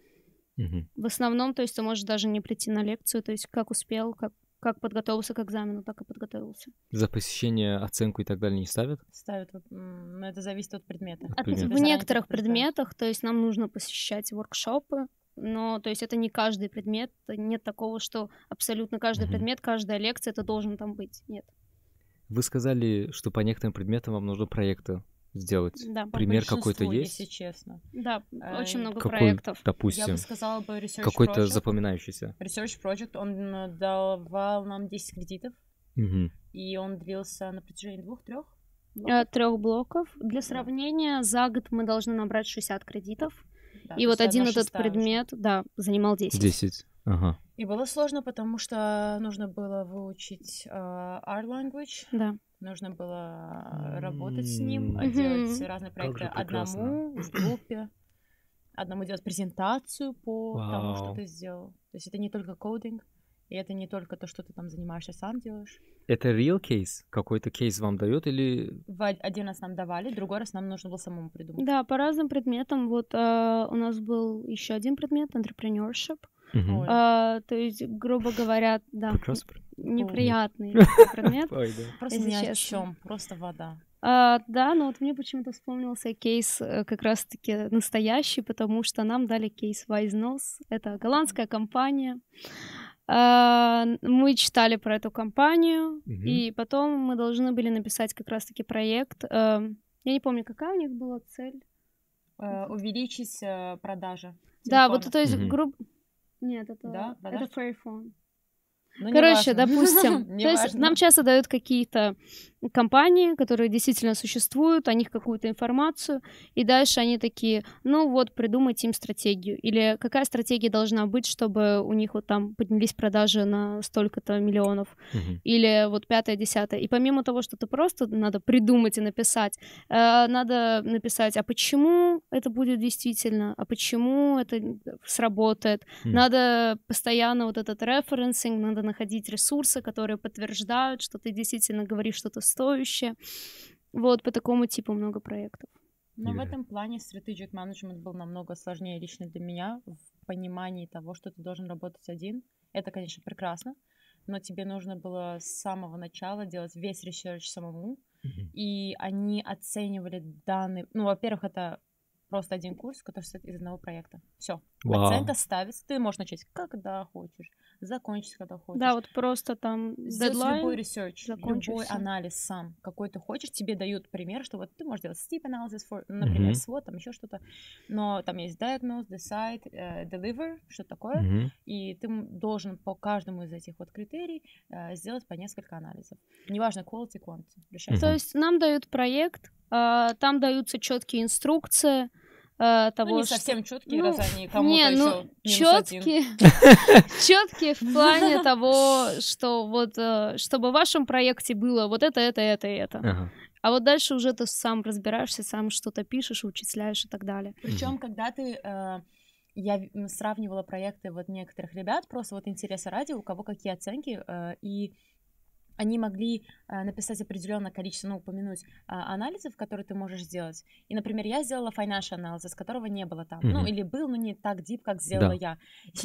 Угу. В основном, то есть ты можешь даже не прийти на лекцию, то есть как успел, как как подготовился к экзамену, так и подготовился. За посещение оценку и так далее не ставят? Ставят, но это зависит от предмета. От предмета. В некоторых предметах, то есть нам нужно посещать воркшопы, но то есть это не каждый предмет, нет такого, что абсолютно каждый угу. предмет, каждая лекция, это должен там быть, нет. Вы сказали, что по некоторым предметам вам нужно проекты сделать. Да, Пример какой-то есть? Если честно. Да, очень э, много Какой, проектов. Допустим. Я бы сказала бы research Какой-то запоминающийся. Research Project, он э, давал нам 10 кредитов. Угу. И он длился на протяжении двух-трех э, трех блоков. Для сравнения, за год мы должны набрать 60 кредитов. Да, и вот один этот предмет, уже. да, занимал 10. 10, ага. И было сложно, потому что нужно было выучить uh, а, R-language. Да. Нужно было работать с ним, а делать разные проекты одному, в группе. Одному делать презентацию по тому, что ты сделал. То есть это не только кодинг. И это не только то, что ты там занимаешься, а сам делаешь. Это real кейс? Какой-то кейс вам дает или... В один раз нам давали, другой раз нам нужно было самому придумать. Да, по разным предметам. Вот э, у нас был еще один предмет, entrepreneurship. Угу. А, то есть, грубо говоря, да, неприятный предмет. Просто ни о чем, просто вода. Э, да, но вот мне почему-то вспомнился кейс э, как раз-таки настоящий, потому что нам дали кейс Wise Это голландская компания. А, мы читали про эту компанию, угу. и потом мы должны были написать как раз-таки проект. Э, я не помню, какая у них была цель. Э, увеличить э, продажи. Телефона. Да, вот то есть угу. грубо... Нет, это, да, это Fairphone. Ну, Короче, допустим, то есть нам часто дают какие-то компании, которые действительно существуют, о них какую-то информацию, и дальше они такие, ну вот, придумайте им стратегию, или какая стратегия должна быть, чтобы у них вот там поднялись продажи на столько-то миллионов, или вот пятое, десятое. И помимо того, что ты просто надо придумать и написать, э, надо написать, а почему это будет действительно, а почему это сработает, надо постоянно вот этот референсинг, надо надо находить ресурсы, которые подтверждают, что ты действительно говоришь что-то стоящее. Вот по такому типу много проектов. Но yeah. в этом плане strategic management был намного сложнее лично для меня в понимании того, что ты должен работать один. Это, конечно, прекрасно, но тебе нужно было с самого начала делать весь ресерч самому. И они оценивали данные. Ну, во-первых, это просто один курс, который состоит из одного проекта. Все. Wow. Оценка ставится, ты можешь начать когда хочешь закончить, когда хочешь. Да, вот просто там сделать любой ресерч, любой все. анализ сам, какой ты хочешь, тебе дают пример, что вот ты можешь делать steep analysis, for, например, mm-hmm. SWOT, там еще что-то, но там есть diagnose, decide, uh, deliver, что такое, mm-hmm. и ты должен по каждому из этих вот критерий uh, сделать по несколько анализов. Неважно, quality, quantity. Mm-hmm. То есть нам дают проект, а, там даются четкие инструкции, того, э, ну, не что... совсем чуткие, ну, раз они кому-то не, ну, четкие, четкие в плане того, что вот, э, чтобы в вашем проекте было вот это, это, это и это. А вот дальше уже ты сам разбираешься, сам что-то пишешь, вычисляешь и так далее. Причем, когда ты э, я сравнивала проекты вот некоторых ребят, просто вот интереса ради, у кого какие оценки, и они могли э, написать определенное количество, ну, упомянуть а, анализов, которые ты можешь сделать. И, например, я сделала financial с которого не было там. Mm-hmm. Ну, или был, но не так deep, как сделала да. я.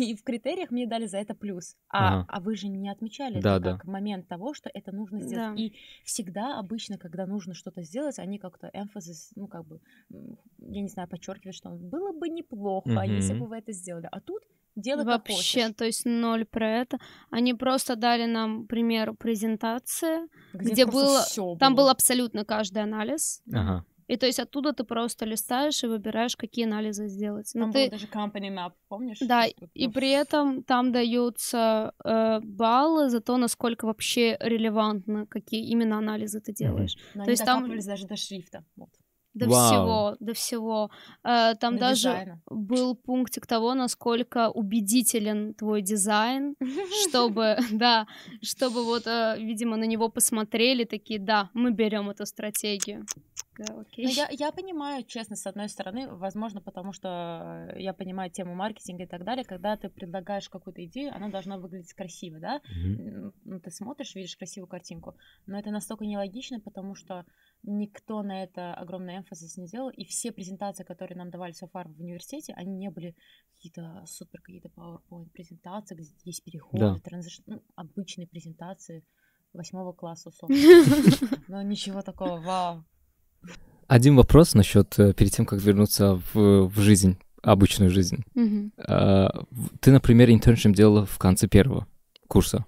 И в критериях мне дали за это плюс. А, а вы же не отмечали да, это да. как момент того, что это нужно сделать. Да. И всегда обычно, когда нужно что-то сделать, они как-то эмфазис, ну, как бы, я не знаю, подчеркивают, что было бы неплохо, mm-hmm. если бы вы это сделали. А тут делай Вообще, как то есть ноль про это. Они просто дали нам, пример презентации, где, где было, было, там был абсолютно каждый анализ. Ага. И то есть оттуда ты просто листаешь и выбираешь, какие анализы сделать. Но ну там ты... даже company map, помнишь? Да, и ну. при этом там даются э, баллы за то, насколько вообще релевантно, какие именно анализы ты делаешь. Но то они есть там даже до шрифта. Вот до Вау. всего, до всего. Э, там до даже дизайна. был пунктик того, насколько убедителен твой дизайн, чтобы, да, чтобы вот, э, видимо, на него посмотрели такие, да, мы берем эту стратегию. Да, ну, Я, я понимаю, честно, с одной стороны, возможно, потому что э, я понимаю тему маркетинга и так далее, когда ты предлагаешь какую-то идею, она должна выглядеть красиво, да? Ну, ты смотришь, видишь красивую картинку, но это настолько нелогично, потому что никто на это огромный эмфазис не делал, и все презентации, которые нам давали so far в университете, они не были какие-то супер какие-то PowerPoint презентации, где есть переходы, да. транзиш... ну, обычные презентации восьмого класса Но ничего такого, вау. Один вопрос насчет э, перед тем, как вернуться в, в жизнь, обычную жизнь. Угу. А, ты, например, интерншип делала в конце первого курса.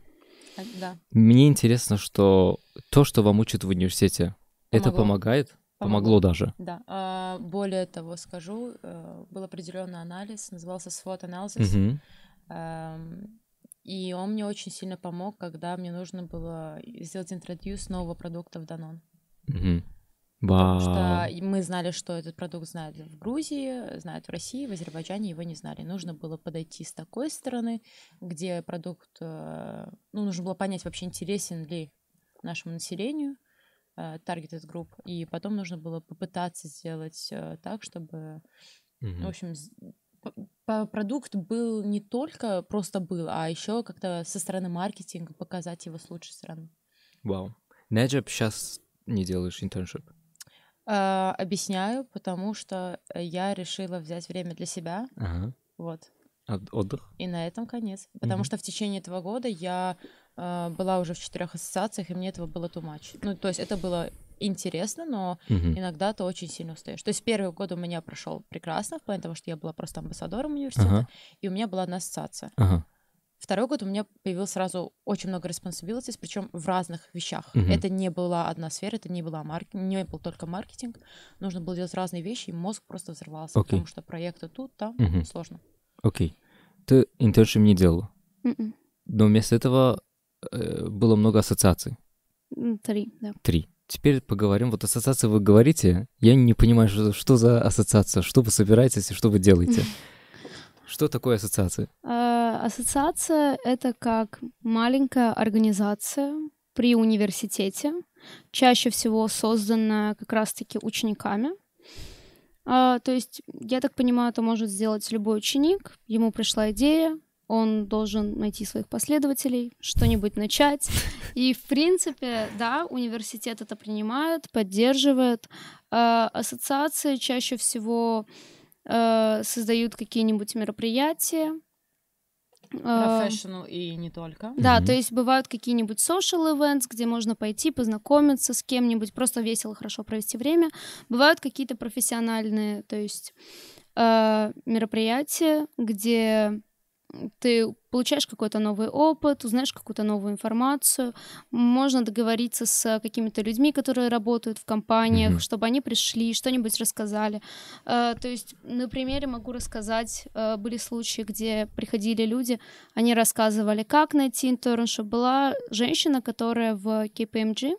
А, да. Мне интересно, что то, что вам учат в университете, это помогает? Помогло, Помогло даже. Да. А, более того, скажу, э, был определенный анализ, назывался SWOT анализ. Угу. Эм, и он мне очень сильно помог, когда мне нужно было сделать интродюс нового продукта в Данон. Угу. Потому что мы знали, что этот продукт знает в Грузии, знает в России, в Азербайджане его не знали. Нужно было подойти с такой стороны, где продукт, э, ну, нужно было понять, вообще интересен ли нашему населению, targeted э, групп. И потом нужно было попытаться сделать э, так, чтобы, mm-hmm. в общем, продукт был не только просто был, а еще как-то со стороны маркетинга показать его с лучшей стороны. Вау. Неджеп сейчас не делаешь интерншип? Uh, объясняю, потому что я решила взять время для себя. Ага. Uh -huh. Вот. От отдых. И на этом конец. Потому Uh -huh. что в течение этого года я а, была уже в четырех ассоциациях, и мне этого было тумач. Ну, то есть это было интересно, но угу. иногда ты очень сильно устаешь. То есть первый год у меня прошел прекрасно, в плане того, что я была просто амбассадором университета, ага. и у меня была одна ассоциация. Ага. Второй год у меня появилось сразу очень много responsibilities, причем в разных вещах. Mm-hmm. Это не была одна сфера, это не, была марк... не был только маркетинг. Нужно было делать разные вещи, и мозг просто взрывался, okay. потому что проекты тут, там, mm-hmm. сложно. Окей. Okay. Ты интерншип не делала? Mm-mm. М-м. Но вместо этого Э, было много ассоциаций. Три, да. Три. Теперь поговорим. Вот ассоциации вы говорите. Я не понимаю, что, что за ассоциация, что вы собираетесь и что вы делаете. Что такое ассоциация? А, ассоциация — это как маленькая организация при университете, чаще всего созданная как раз-таки учениками. А, то есть, я так понимаю, это может сделать любой ученик. Ему пришла идея, он должен найти своих последователей, что-нибудь начать. И, в принципе, да, университет это принимает, поддерживает. Э, ассоциации чаще всего э, создают какие-нибудь мероприятия, э, Professional и не только. Да, mm-hmm. то есть бывают какие-нибудь social events, где можно пойти, познакомиться с кем-нибудь, просто весело, хорошо провести время. Бывают какие-то профессиональные, то есть мероприятия, где ты получаешь какой-то новый опыт, узнаешь какую-то новую информацию, можно договориться с какими-то людьми, которые работают в компаниях, mm-hmm. чтобы они пришли, что-нибудь рассказали. Э, то есть на примере могу рассказать, э, были случаи, где приходили люди, они рассказывали, как найти интерншип. Была женщина, которая в KPMG, эм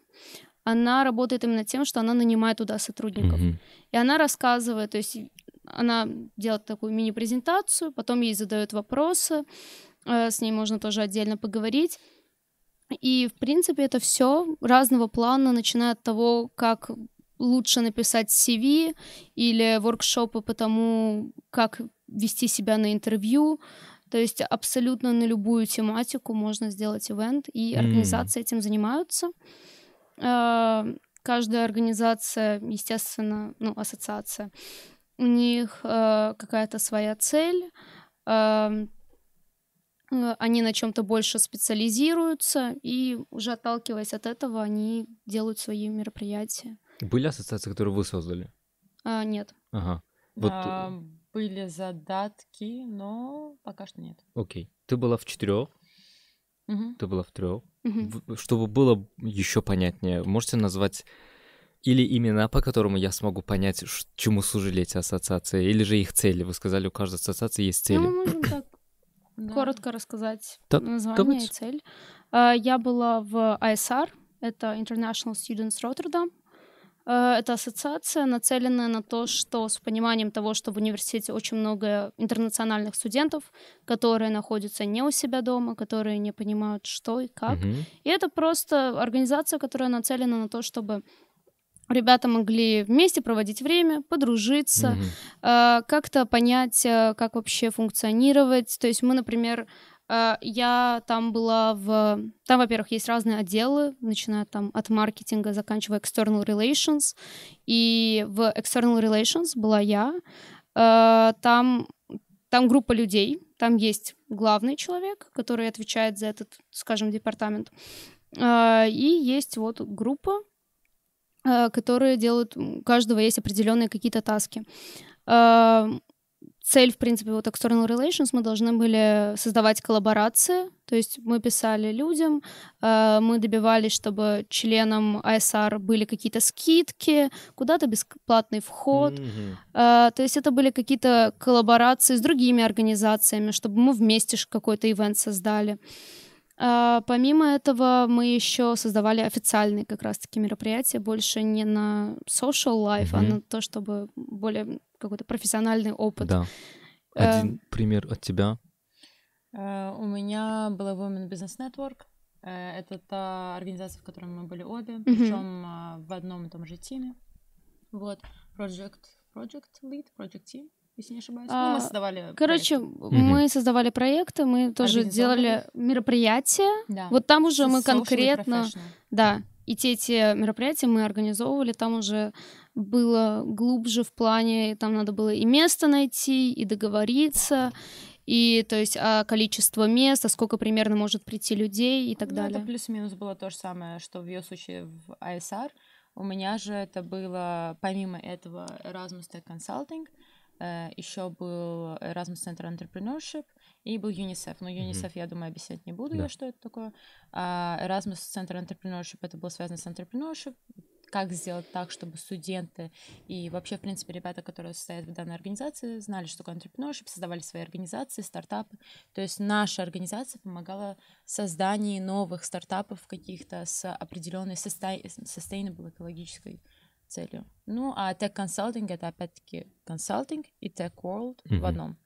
она работает именно тем, что она нанимает туда сотрудников. Mm-hmm. И она рассказывает, то есть она делает такую мини-презентацию, потом ей задают вопросы, э, с ней можно тоже отдельно поговорить. И, в принципе, это все разного плана, начиная от того, как лучше написать CV или воркшопы по тому, как вести себя на интервью. То есть абсолютно на любую тематику можно сделать ивент, и организации этим занимаются. Э, каждая организация, естественно, ну, ассоциация, у них э, какая-то своя цель, эм, э, они на чем-то больше специализируются, и уже отталкиваясь от этого, они делают свои мероприятия. Были ассоциации, которые вы создали? А, нет. Ага. Вот... А, э, были задатки, но пока что нет. Окей. Ты была в четырех, угу. ты была в трех. Угу. Чтобы было еще понятнее, можете назвать или имена, по которым я смогу понять, чему служили эти ассоциации, или же их цели. Вы сказали, у каждой ассоциации есть цели. Ну, мы можем так коротко рассказать название и цель. А, я была в ISR, а это International Students Rotterdam. А, эта ассоциация нацеленная на то, что с пониманием того, что в университете очень много интернациональных студентов, которые находятся не у себя дома, которые не понимают, что и как. Mm-hmm. И это просто организация, которая нацелена на то, чтобы ребята могли вместе проводить время, подружиться, mm как-то понять, а, как вообще функционировать. То есть мы, например, а, я там была в... Там, во-первых, есть разные отделы, начиная там от маркетинга, заканчивая external relations. И в external relations была я. там, там группа людей, там есть главный человек, который отвечает за этот, скажем, департамент. И есть вот группа, Э, которые делают, у каждого есть определенные какие-то таски. Э, цель, в принципе, вот External Relations, мы должны были создавать коллаборации, то есть мы писали людям, э, мы добивались, чтобы членам ISR были какие-то скидки, куда-то бесплатный вход. Mm-hmm. То есть это были какие-то коллаборации с другими организациями, чтобы мы вместе какой-то ивент создали. А, помимо этого, мы еще создавали официальные как раз-таки мероприятия, больше не на social life, mm-hmm. а на то, чтобы более какой-то профессиональный опыт. Да. Э, Один э- пример от тебя. Э, у меня была Women Business Network. Э, это та организация, в которой мы были обе, mm-hmm. причем а, в одном и том же тиме. Вот, Project, Project Lead, Project Team если не ошибаюсь. А, ну, мы а, создавали. Короче, проекты. мы создавали проекты, мы тоже делали мероприятия. Да. Вот там уже мы конкретно, да, и те эти мероприятия мы организовывали, там уже было глубже в плане, там надо было и место найти, и договориться, и то есть а количество мест, а сколько примерно может прийти людей и так ну, далее. Это плюс-минус было то же самое, что в ее случае в ISR. А У меня же это было, помимо этого, Erasmus Tech Consulting — Э, еще был Erasmus Center Entrepreneurship и был UNICEF. Но UNICEF, mm-hmm. я думаю, объяснять не буду да. я, что это такое. А Erasmus Center Entrepreneurship, это было связано с entrepreneurship, как сделать так, чтобы студенты и вообще, в принципе, ребята, которые состоят в данной организации, знали, что такое entrepreneurship, создавали свои организации, стартапы. То есть наша организация помогала в создании новых стартапов каких-то с определенной sustain- sustainable экологической целью. Ну, а Tech Consulting — это опять-таки консалтинг и Tech World mm-hmm. в одном.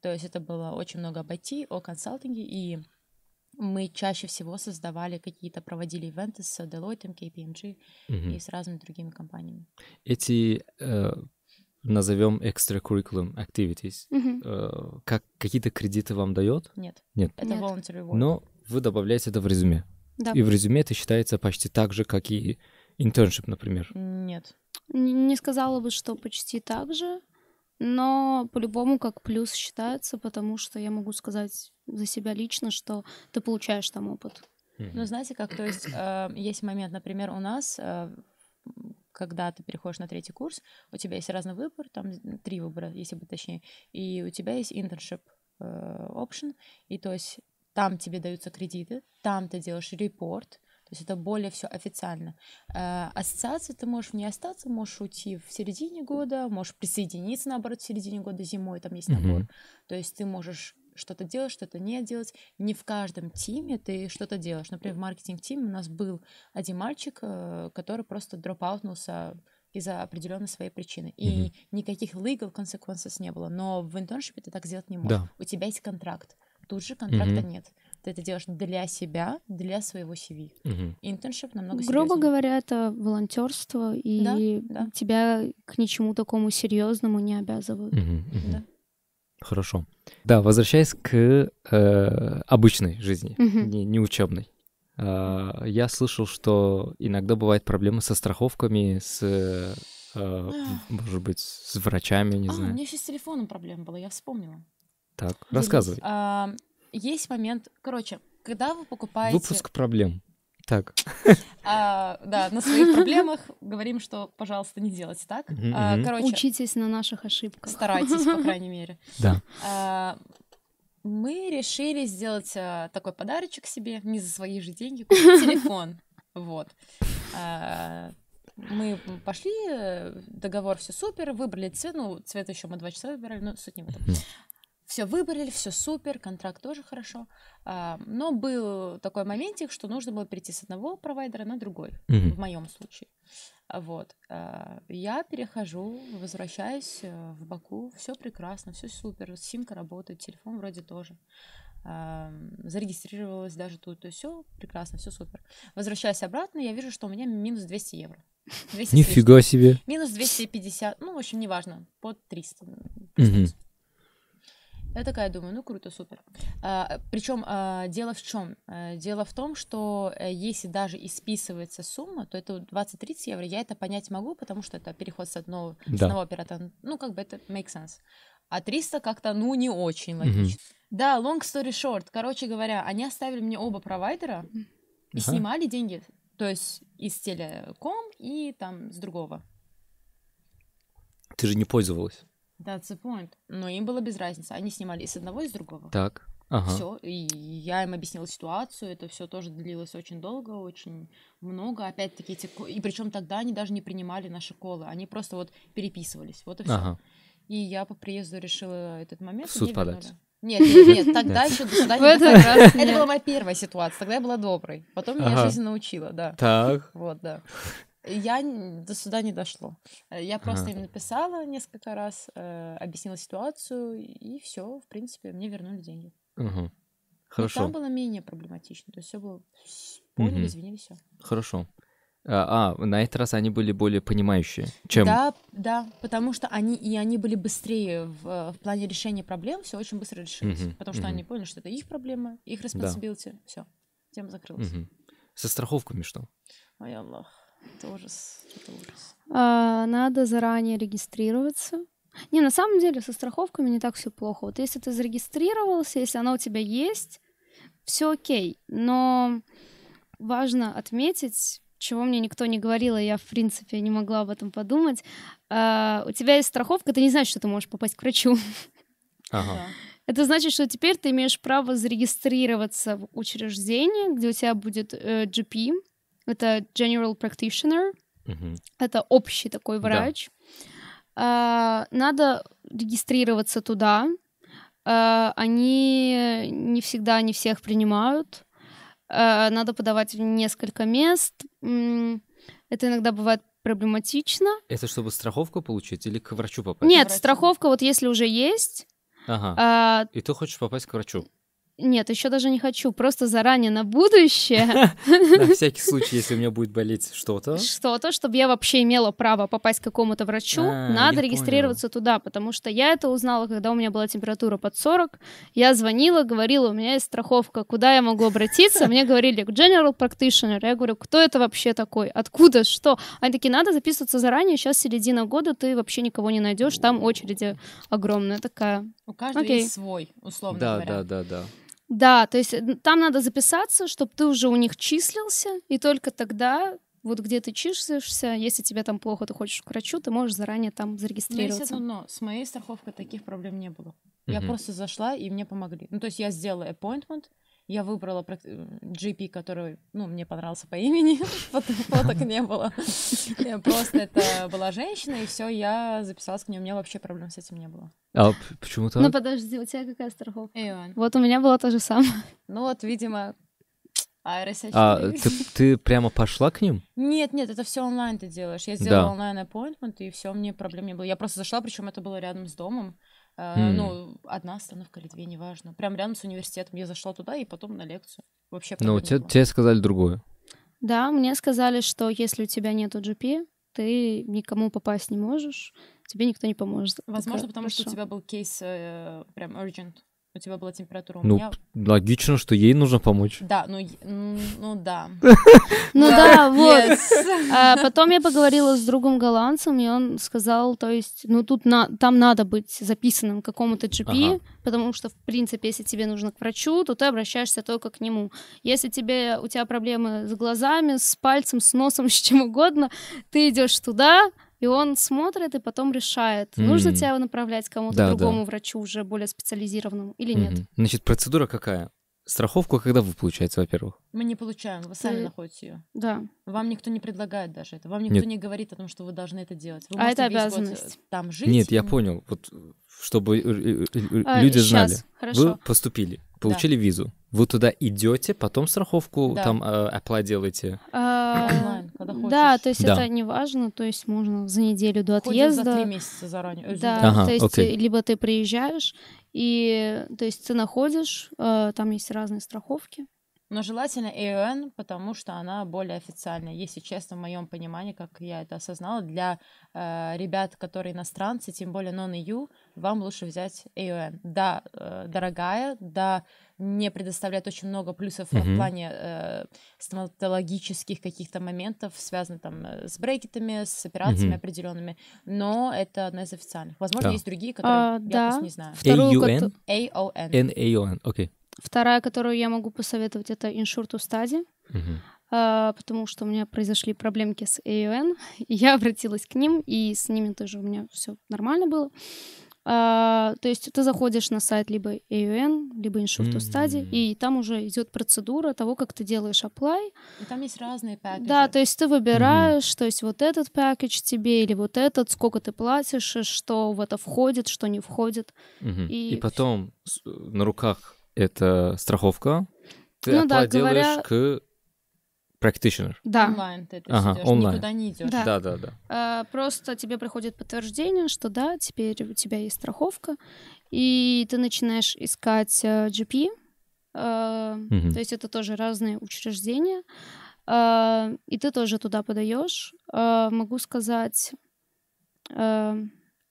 То есть это было очень много об IT, о консалтинге, и мы чаще всего создавали какие-то, проводили ивенты с Deloitte, KPMG mm-hmm. и с разными другими компаниями. Эти э, назовем extracurricular activities. Mm-hmm. Э, как какие-то кредиты вам дает? Нет. Нет. Это Нет. voluntary work. Но вы добавляете это в резюме. Да. И в резюме это считается почти так же, как и Интерншип, например? Нет. Не сказала бы, что почти так же, но по-любому как плюс считается, потому что я могу сказать за себя лично, что ты получаешь там опыт. Ну, знаете, как, то есть, э, есть момент, например, у нас, э, когда ты переходишь на третий курс, у тебя есть разный выбор, там три выбора, если быть точнее, и у тебя есть internship э, option, и то есть там тебе даются кредиты, там ты делаешь репорт, то есть это более все официально. Э, Ассоциация, ты можешь не остаться, можешь уйти в середине года, можешь присоединиться, наоборот, в середине года зимой, там есть набор. Mm-hmm. То есть ты можешь что-то делать, что-то не делать. Не в каждом тиме ты что-то делаешь. Например, в маркетинг-тиме у нас был один мальчик, э, который просто дропаутнулся из-за определенной своей причины. И mm-hmm. никаких legal consequences не было. Но в интерншипе ты так сделать не можешь. Да. У тебя есть контракт. Тут же контракта mm-hmm. нет ты это делаешь для себя, для своего CV. Угу. намного серьезнее. Грубо говоря, это волонтерство, и да, да. тебя к ничему такому серьезному не обязывают. Угу, угу. Да. Хорошо. Да, возвращаясь к э, обычной жизни, угу. не, не учебной. Э, а, я слышал, что иногда бывают проблемы со страховками, с э, а, может быть, с врачами, не а, знаю. У меня сейчас с телефоном проблема была, я вспомнила. Так, Делюсь. рассказывай. А, есть момент, короче, когда вы покупаете... Выпуск проблем. Так. А, да, на своих проблемах говорим, что, пожалуйста, не делайте так. А, короче, Учитесь на наших ошибках. Старайтесь, по крайней мере. Да. А, мы решили сделать а, такой подарочек себе, не за свои же деньги, телефон. Вот. А, мы пошли, договор все супер, выбрали цвет, ну, цвет еще мы два часа выбирали, но суть не в этом все выбрали, все супер, контракт тоже хорошо. А, но был такой моментик, что нужно было перейти с одного провайдера на другой, mm-hmm. в моем случае. Вот. А, я перехожу, возвращаюсь э, в Баку, все прекрасно, все супер, симка работает, телефон вроде тоже. А, зарегистрировалась даже тут, то все прекрасно, все супер. Возвращаюсь обратно, я вижу, что у меня минус 200 евро. 200 Нифига себе. Минус 250, ну, в общем, неважно, под 300. Угу. Я такая думаю, ну круто, супер. А, причем а, дело в чем? А, дело в том, что э, если даже и списывается сумма, то это 20-30 евро, я это понять могу, потому что это переход с одного, да. с одного оператора. Ну, как бы это makes sense. А 300 как-то, ну, не очень логично. Mm-hmm. Да, long story short. Короче говоря, они оставили мне оба провайдера mm-hmm. и uh-huh. снимали деньги. То есть из телеком и там с другого. Ты же не пользовалась. That's the point. Но им было без разницы. Они снимали из одного, и с другого. Так. Ага. Все, и я им объяснила ситуацию, это все тоже длилось очень долго, очень много, опять-таки, эти... и причем тогда они даже не принимали наши колы, они просто вот переписывались, вот и все. Ага. И я по приезду решила этот момент. В суд подать. Нет, нет, нет, тогда еще до суда не Это была моя первая ситуация, тогда я была доброй. Потом меня жизнь научила, да. Так. Вот, да. Я до сюда не дошло. Э, я просто ага. им написала несколько раз, э, объяснила ситуацию, и все, в принципе, мне вернули деньги. Угу. Хорошо. Но там было менее проблематично. То есть все было поняли, угу. извинили, все. Хорошо. А, а, на этот раз они были более понимающие, чем... Да, да, потому что они, и они были быстрее в, э, в плане решения проблем, все очень быстро решилось, угу, потому что угу. они поняли, что это их проблема, их responsibility, да. все, тема закрылась. Угу. Со страховками что? Ой, Аллах. Это ужас. Это ужас. А, надо заранее регистрироваться. Не, на самом деле со страховками не так все плохо. Вот если ты зарегистрировался, если она у тебя есть, все окей. Но важно отметить, чего мне никто не говорил, и я, в принципе, не могла об этом подумать. А, у тебя есть страховка, ты не знаешь, что ты можешь попасть к врачу. Ага. Это значит, что теперь ты имеешь право зарегистрироваться в учреждении, где у тебя будет э, GP, это general practitioner, угу. это общий такой врач. Да. Надо регистрироваться туда. А, они не всегда не всех принимают. А, надо подавать в несколько мест. Это иногда бывает проблематично. Это чтобы страховку получить или к врачу попасть? Нет, врачу. страховка вот если уже есть. Ага. А... И ты хочешь попасть к врачу? Нет, еще даже не хочу, просто заранее на будущее. На всякий случай, если у меня будет болеть что-то. Что-то, чтобы я вообще имела право попасть к какому-то врачу, а, надо регистрироваться туда, потому что я это узнала, когда у меня была температура под 40. Я звонила, говорила, у меня есть страховка, куда я могу обратиться? Мне говорили, к General Practitioner. Я говорю, кто это вообще такой? Откуда? Что? Они такие, надо записываться заранее, сейчас середина года, ты вообще никого не найдешь, там очереди огромная такая. У каждого есть свой, условно говоря. Да, да, да, да. Да, то есть там надо записаться, чтобы ты уже у них числился, и только тогда вот где ты числишься, если тебе там плохо, ты хочешь к врачу, ты можешь заранее там зарегистрироваться. Но, но с моей страховкой таких проблем не было. Mm-hmm. Я просто зашла, и мне помогли. Ну, то есть я сделала appointment, я выбрала GP, который, ну, мне понравился по имени, фоток не было. Просто это была женщина, и все, я записалась к ней, у меня вообще проблем с этим не было. А почему так? Ну подожди, у тебя какая страховка? Вот у меня было то же самое. Ну вот, видимо, аэросячки. А ты, ты прямо пошла к ним? Нет, нет, это все онлайн ты делаешь. Я сделала да. онлайн appointment, и все, мне проблем не было. Я просто зашла, причем это было рядом с домом. Mm. Ну, одна остановка или две, неважно. Прям рядом с университетом. Я зашла туда и потом на лекцию. Вообще Ну, те, тебе сказали другое. Да, мне сказали, что если у тебя нету GP, ты никому попасть не можешь, тебе никто не поможет. Возможно, Пока. потому Хорошо. что у тебя был кейс э, прям urgent. У тебя была температура, у ну, меня... логично, что ей нужно помочь. Да, ну, ну да. Ну да, вот. А, потом я поговорила с другом голландцем, и он сказал, то есть, ну тут там надо быть записанным к какому-то GP, потому что, в принципе, если тебе нужно к врачу, то ты обращаешься только к нему. Если тебе, у тебя проблемы с глазами, с пальцем, с носом, с чем угодно, ты идешь туда, и он смотрит и потом решает, mm-hmm. нужно тебя направлять кому-то да, другому да. врачу уже более специализированному или mm-hmm. нет. Значит, процедура какая? Страховку а когда вы получаете, во-первых? Мы не получаем, вы сами mm. находите ее. Да. Вам никто не предлагает даже это. Вам никто Нет. не говорит о том, что вы должны это делать. Вы а это э, обязанность. Там жить. Нет, я понял. Вот чтобы э, э, а, люди сейчас. знали. Хорошо. Вы поступили, получили да. визу. Вы туда идете, потом страховку да. там э, apply делаете. А, Да, то есть да. это не важно, то есть можно за неделю до отъезда. Ходим за три месяца заранее. Да, ага, то есть okay. либо ты приезжаешь, и, то есть, ты находишь, э, там есть разные страховки, но желательно AON, потому что она более официальная. Если честно, в моем понимании, как я это осознала, для э, ребят, которые иностранцы, тем более non-EU, вам лучше взять AON. Да, э, дорогая, да, не предоставляет очень много плюсов mm-hmm. в плане э, стоматологических каких-то моментов, связанных там э, с брекетами, с операциями mm-hmm. определенными, но это одна из официальных. Возможно, да. есть другие, которые а, я да. просто не знаю. AON? AON. n a o окей. Okay. Вторая, которую я могу посоветовать, это Иншурту Стади, а, потому что у меня произошли проблемки с AUN, я обратилась к ним, и с ними тоже у меня все нормально было. А, то есть ты заходишь на сайт либо AUN, либо Insure to Study, mm-hmm. и там уже идет процедура того, как ты делаешь apply. И там есть разные пакеты. Да, то есть ты выбираешь, mm-hmm. то есть вот этот пакет тебе или вот этот, сколько ты платишь, что в это входит, что не входит. Mm-hmm. И... и потом э, на руках это страховка. Ты ну, да, говоря... к practitioner. Да. Онлайн ты это ага, идёшь, онлайн. никуда не идешь. Да, да, да. да. А, просто тебе приходит подтверждение, что да, теперь у тебя есть страховка, и ты начинаешь искать э, GP, а, угу. то есть это тоже разные учреждения, а, и ты тоже туда подаешь. А, могу сказать, а,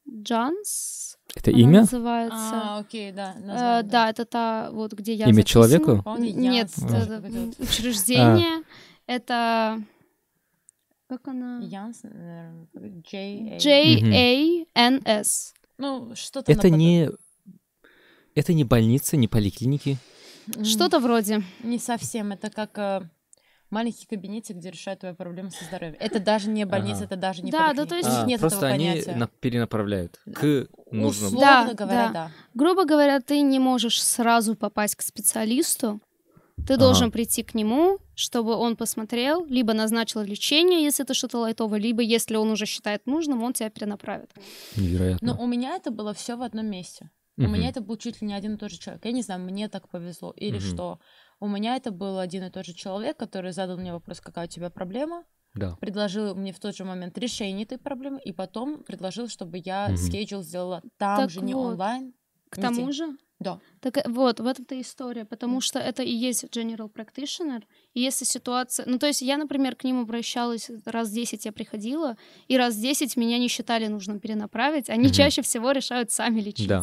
Джанс. Это имя? Называется. А, окей, да. Э, название, э, да. да, это та вот где я. Имя записана. человеку? А, Нет, это учреждение. Это как она? Янс, J A N S. Ну что-то. Это не это не больница, не поликлиники. Что-то вроде. Не совсем. Это как э, маленький кабинетик, где решают твои проблемы со здоровьем. Это даже не больница, ага. это даже не Да, да, то есть а, нет просто этого они понятия. перенаправляют к э, нужному. Условно да, говоря, да. да. Грубо говоря, ты не можешь сразу попасть к специалисту, ты ага. должен прийти к нему, чтобы он посмотрел, либо назначил лечение, если это что-то лайтовое, либо если он уже считает нужным, он тебя перенаправит. Невероятно. Но у меня это было все в одном месте. У угу. меня это был чуть ли не один и тот же человек. Я не знаю, мне так повезло или что. У меня это был один и тот же человек, который задал мне вопрос, какая у тебя проблема, да. предложил мне в тот же момент решение этой проблемы, и потом предложил, чтобы я угу. скейджил сделала там так же, вот, не онлайн. К тому же? Да. Так э, вот, в этом-то история, потому что это и есть general practitioner, и если ситуация... Ну, то есть я, например, к ним обращалась э, раз 10 я приходила, и раз 10 меня не считали нужно перенаправить, они mm-hmm. чаще всего решают сами лечить. Да.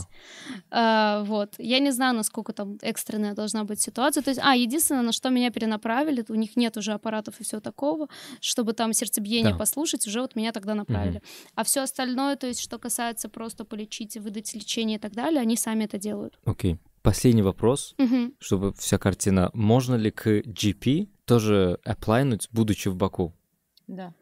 А, вот. Я не знаю, насколько там экстренная должна быть ситуация. То есть, а, единственное, на что меня перенаправили, у них нет уже аппаратов и всего такого, чтобы там сердцебиение да. послушать, уже вот меня тогда направили. Mm-hmm. А все остальное, то есть, что касается просто полечить, выдать лечение и так далее, они сами это делают. Окей. Okay. Последний вопрос, угу. чтобы вся картина. Можно ли к GP тоже аплайнуть, будучи в Баку? Да.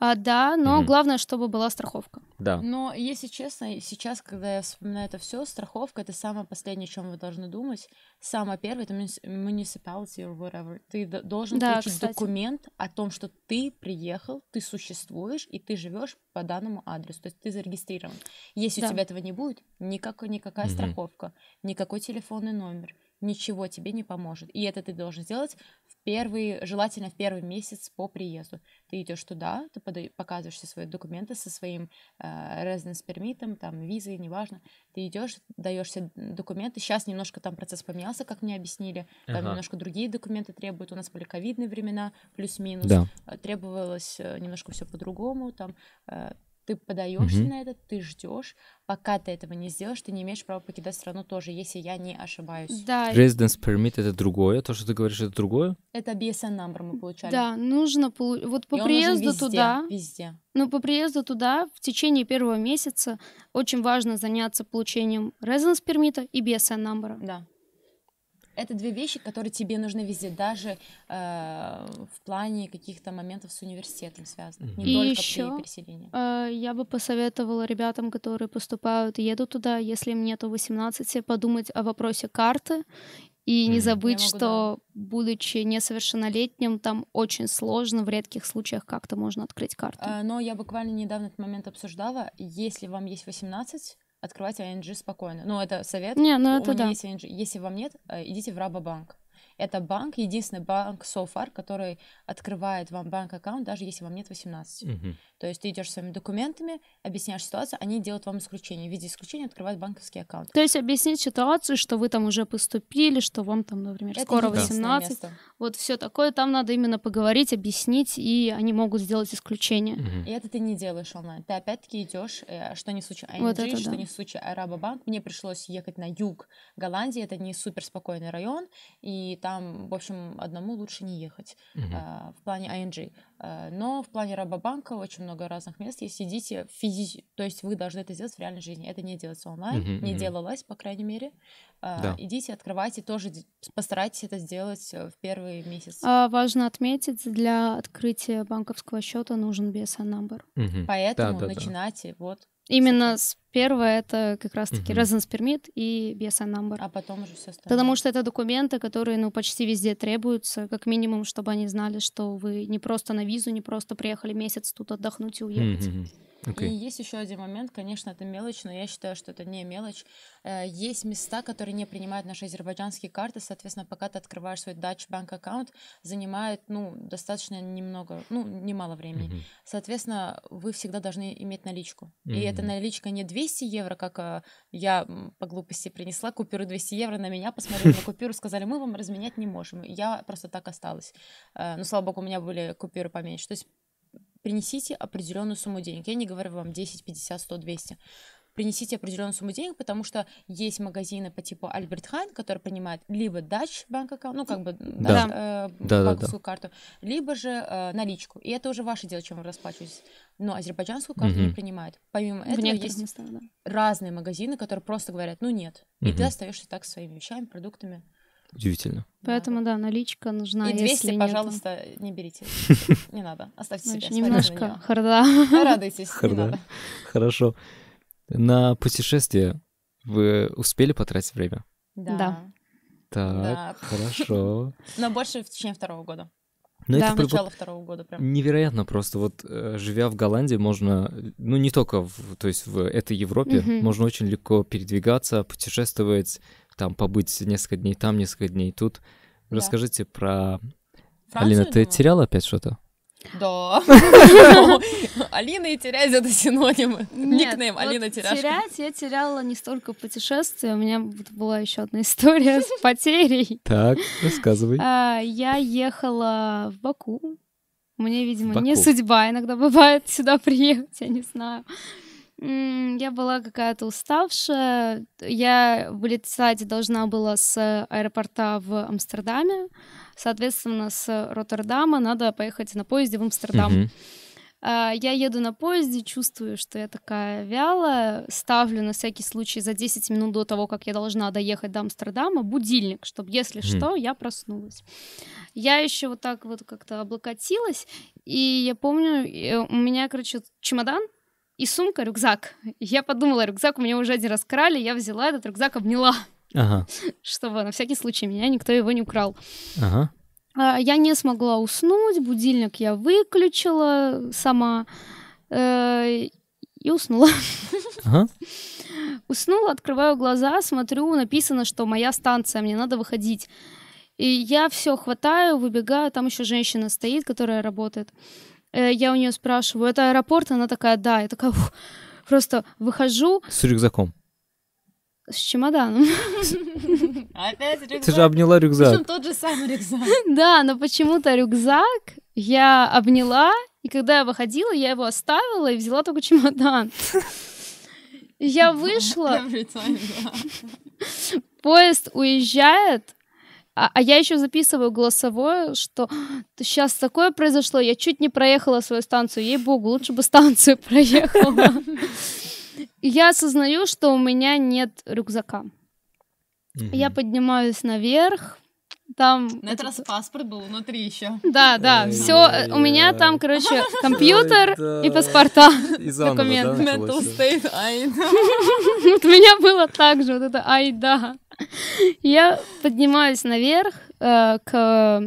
А, да, но mm-hmm. главное, чтобы была страховка. Да. Но если честно, сейчас, когда я вспоминаю это все, страховка это самое последнее, о чем вы должны думать. Самое первое это municipality or whatever. Ты должен да, получить кстати. документ о том, что ты приехал, ты существуешь и ты живешь по данному адресу. То есть ты зарегистрирован. Если да. у тебя этого не будет, никакой, никакая mm-hmm. страховка, никакой телефонный номер, ничего тебе не поможет. И это ты должен сделать в первый, желательно в первый месяц по приезду. Ты идешь туда, ты показываешь все свои документы со своим э, residence permit, там, визой, неважно. Ты идешь, даешь все документы. Сейчас немножко там процесс поменялся, как мне объяснили. Там ага. немножко другие документы требуют. У нас были ковидные времена, плюс-минус. Да. Э, требовалось э, немножко все по-другому. Там э, ты подаешься угу. на это, ты ждешь, пока ты этого не сделаешь, ты не имеешь права покидать страну тоже, если я не ошибаюсь. Да. Residence permit — это другое, то, что ты говоришь, это другое? Это BSN number мы получали. Да, нужно, вот по И приезду везде, туда... везде. Ну, по приезду туда в течение первого месяца очень важно заняться получением residence permit и BSN number. Да это две вещи, которые тебе нужно везде, даже э, в плане каких-то моментов с университетом связанных, не и только еще, при переселении. Э, я бы посоветовала ребятам, которые поступают и едут туда, если им нету 18, подумать о вопросе карты и не забыть, могу, что, да. будучи несовершеннолетним, там очень сложно, в редких случаях как-то можно открыть карту. Э, но я буквально недавно этот момент обсуждала. Если вам есть 18, открывать ING спокойно. Ну, это совет. Не, ну это да. меня Есть ING. Если вам нет, э, идите в Рабобанк. Это банк, единственный банк so far, который открывает вам банк-аккаунт, даже если вам нет 18. Угу. То есть ты идешь своими документами, объясняешь ситуацию, они делают вам исключение. В виде исключения открывают банковский аккаунт. То есть объяснить ситуацию, что вы там уже поступили, что вам там, например, Это скоро 18. Место. Вот все такое, там надо именно поговорить, объяснить, и они могут сделать исключение. Угу. И это ты не делаешь онлайн. Ты опять-таки идешь, э, что не в а, вот это, что да. не в случае Арабабанк. Мне пришлось ехать на юг Голландии, это не суперспокойный район, и там, в общем, одному лучше не ехать угу. э, в плане ING. Э, а, но в плане Рабобанка очень много разных мест есть. Сидите физически, то есть вы должны это сделать в реальной жизни. Это не делается онлайн, угу, не угу. делалось, по крайней мере. Э, да. Идите, открывайте, тоже постарайтесь это сделать э, в первый месяц. А, важно отметить, для открытия банковского счета нужен BSN номер, Угу. Поэтому да, да, начинайте, да. вот Именно с первого это как раз-таки угу. Residence Permit и BSN number. А потом уже все остальное. Потому что это документы, которые ну, почти везде требуются, как минимум, чтобы они знали, что вы не просто на визу, не просто приехали месяц тут отдохнуть и уехать. Угу. Okay. И есть еще один момент, конечно, это мелочь, но я считаю, что это не мелочь. Э, есть места, которые не принимают наши азербайджанские карты, соответственно, пока ты открываешь свой Dutch Bank аккаунт, занимает, ну, достаточно немного, ну, немало времени. Mm-hmm. Соответственно, вы всегда должны иметь наличку. Mm-hmm. И эта наличка не 200 евро, как э, я по глупости принесла купюру 200 евро на меня, посмотрели на купюру, сказали, мы вам разменять не можем. Я просто так осталась. Э, но ну, слава богу, у меня были купюры поменьше. То есть принесите определенную сумму денег. Я не говорю вам 10, 50, 100, 200 принесите определенную сумму денег, потому что есть магазины по типу Альберт Хайн, которые принимают либо Dutch банк аккаунт, ну как бы да. Да, э, да, банковскую да, да. карту, либо же э, наличку. И это уже ваше дело, чем вы расплачиваетесь. Но азербайджанскую карту угу. не принимают. Помимо в этого есть местах, да. разные магазины, которые просто говорят, ну нет, угу. и ты остаешься так своими вещами, продуктами. Удивительно. Поэтому, да, наличка нужна. И 200, если пожалуйста, нет. не берите. Не надо. Оставьте себе. Немножко харда. Радуйтесь. Харда. Хорошо. На путешествие вы успели потратить время? Да. Так, хорошо. Но больше в течение второго года. Но ну, да, это начало второго года прям. Невероятно просто. Вот э, живя в Голландии, можно, ну не только в, то есть в этой Европе, mm-hmm. можно очень легко передвигаться, путешествовать, там побыть несколько дней там, несколько дней тут. Да. Расскажите про... Францию, Алина, ты теряла опять что-то? Да. Алина и терять это синоним, Никнейм Алина Теряшка. Терять я теряла не столько путешествия. У меня была еще одна история с потерей. Так, рассказывай. А, я ехала в Баку. Мне, видимо, не судьба иногда бывает сюда приехать, я не знаю. Я была какая-то уставшая. Я вылетать должна была с аэропорта в Амстердаме. Соответственно, с Роттердама надо поехать на поезде в Амстердам. А, я еду на поезде, чувствую, что я такая вялая, ставлю на всякий случай за 10 минут до того, как я должна доехать до Амстердама, будильник, чтобы, если mm. что, я проснулась. Я еще вот так вот как-то облокотилась, и я помню, э, у меня, короче, чемодан и сумка, рюкзак. Я подумала, рюкзак у меня уже один раз крали, я взяла этот рюкзак, обняла, ага. чтобы на всякий случай меня никто его не украл. Ага. А, я не смогла уснуть, будильник я выключила сама э, и уснула. Ага. Уснула, открываю глаза, смотрю, написано, что моя станция, мне надо выходить. И я все хватаю, выбегаю, там еще женщина стоит, которая работает. Э, я у нее спрашиваю, это аэропорт? Она такая, да. Я такая, Фу". просто выхожу. С рюкзаком? С чемоданом. Опять рюкзак? Ты же обняла рюкзак. Причем тот же самый рюкзак. Да, но почему-то рюкзак я обняла, и когда я выходила, я его оставила и взяла только чемодан. Я вышла. Поезд уезжает, а, а я еще записываю голосовое, что сейчас такое произошло, я чуть не проехала свою станцию, ей-богу, лучше бы станцию проехала. Я осознаю, что у меня нет рюкзака. Я поднимаюсь наверх, там... На ну, этот раз паспорт был внутри еще. Да, да, все, э, у меня там, короче, компьютер и паспорта, Документ. Mental state, ай, Вот у меня было так же, вот это ай, да. Я поднимаюсь наверх э, к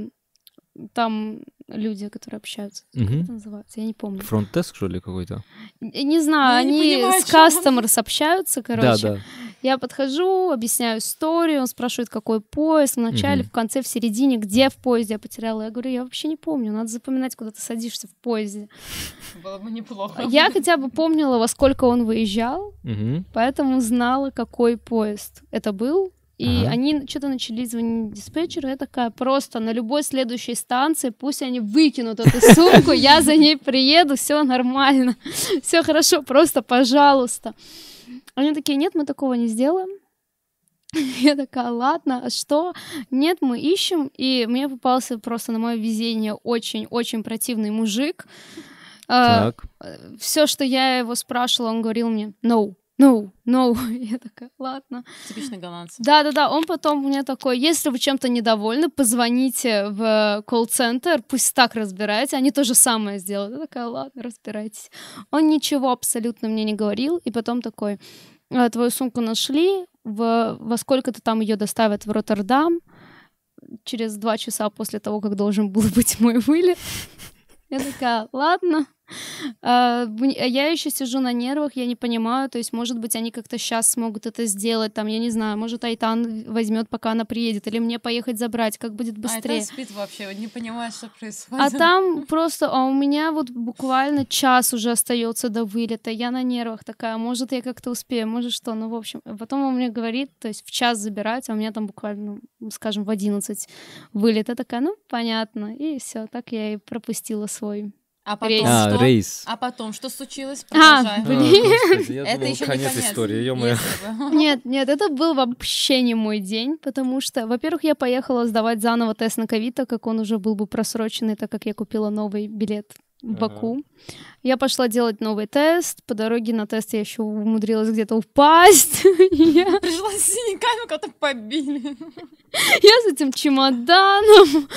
там люди, которые общаются. Угу. Как это называется? Я не помню. Фронт-деск, что ли, какой-то? Не знаю, Я они не понимаю, с кастомерс общаются, короче. Да, да. Я подхожу, объясняю историю, он спрашивает, какой поезд, в начале, в конце, в середине, где в поезде я потеряла. Я говорю, я вообще не помню, надо запоминать, куда ты садишься в поезде. Было бы неплохо. Я хотя бы помнила, во сколько он выезжал, поэтому знала, какой поезд это был, и ага. они что-то начали звонить диспетчеру. Я такая, просто на любой следующей станции пусть они выкинут эту сумку, я за ней приеду, все нормально, все хорошо, просто пожалуйста. Они такие, нет, мы такого не сделаем. Я такая, ладно, а что? Нет, мы ищем. И мне попался просто на мое везение очень-очень противный мужик. А, так. Все, что я его спрашивала, он говорил мне, no, no, ну, no. Ну, я такая, ладно. Типичный голландец. Да-да-да, он потом мне такой, если вы чем-то недовольны, позвоните в э, колл-центр, пусть так разбираете, они то же самое сделают. Я такая, ладно, разбирайтесь. Он ничего абсолютно мне не говорил, и потом такой, «А, твою сумку нашли, в, во сколько-то там ее доставят в Роттердам, через два часа после того, как должен был быть мой вылет. Я такая, ладно, а, а я еще сижу на нервах, я не понимаю, то есть, может быть, они как-то сейчас смогут это сделать, там, я не знаю, может, Айтан возьмет, пока она приедет, или мне поехать забрать, как будет а, быстрее. Айтан спит вообще, не понимает, что происходит. А там просто, а у меня вот буквально час уже остается до вылета, я на нервах такая, может, я как-то успею, может, что, ну, в общем. Потом он мне говорит, то есть, в час забирать, а у меня там буквально, ну, скажем, в 11 вылета, такая, ну, понятно, и все, так я и пропустила свой а потом рейс. А, что? А, рейс. а потом что случилось? Продолжай. А, блин. А, господи, это думал, еще конец не конец. истории, ё Нет, нет, это был вообще не мой день, потому что, во-первых, я поехала сдавать заново тест на ковид, так как он уже был бы просроченный, так как я купила новый билет Баку. Я пошла делать новый тест. По дороге на тест я еще умудрилась где-то упасть. Я пришла с синяками, кого-то побили. Я с этим чемоданом.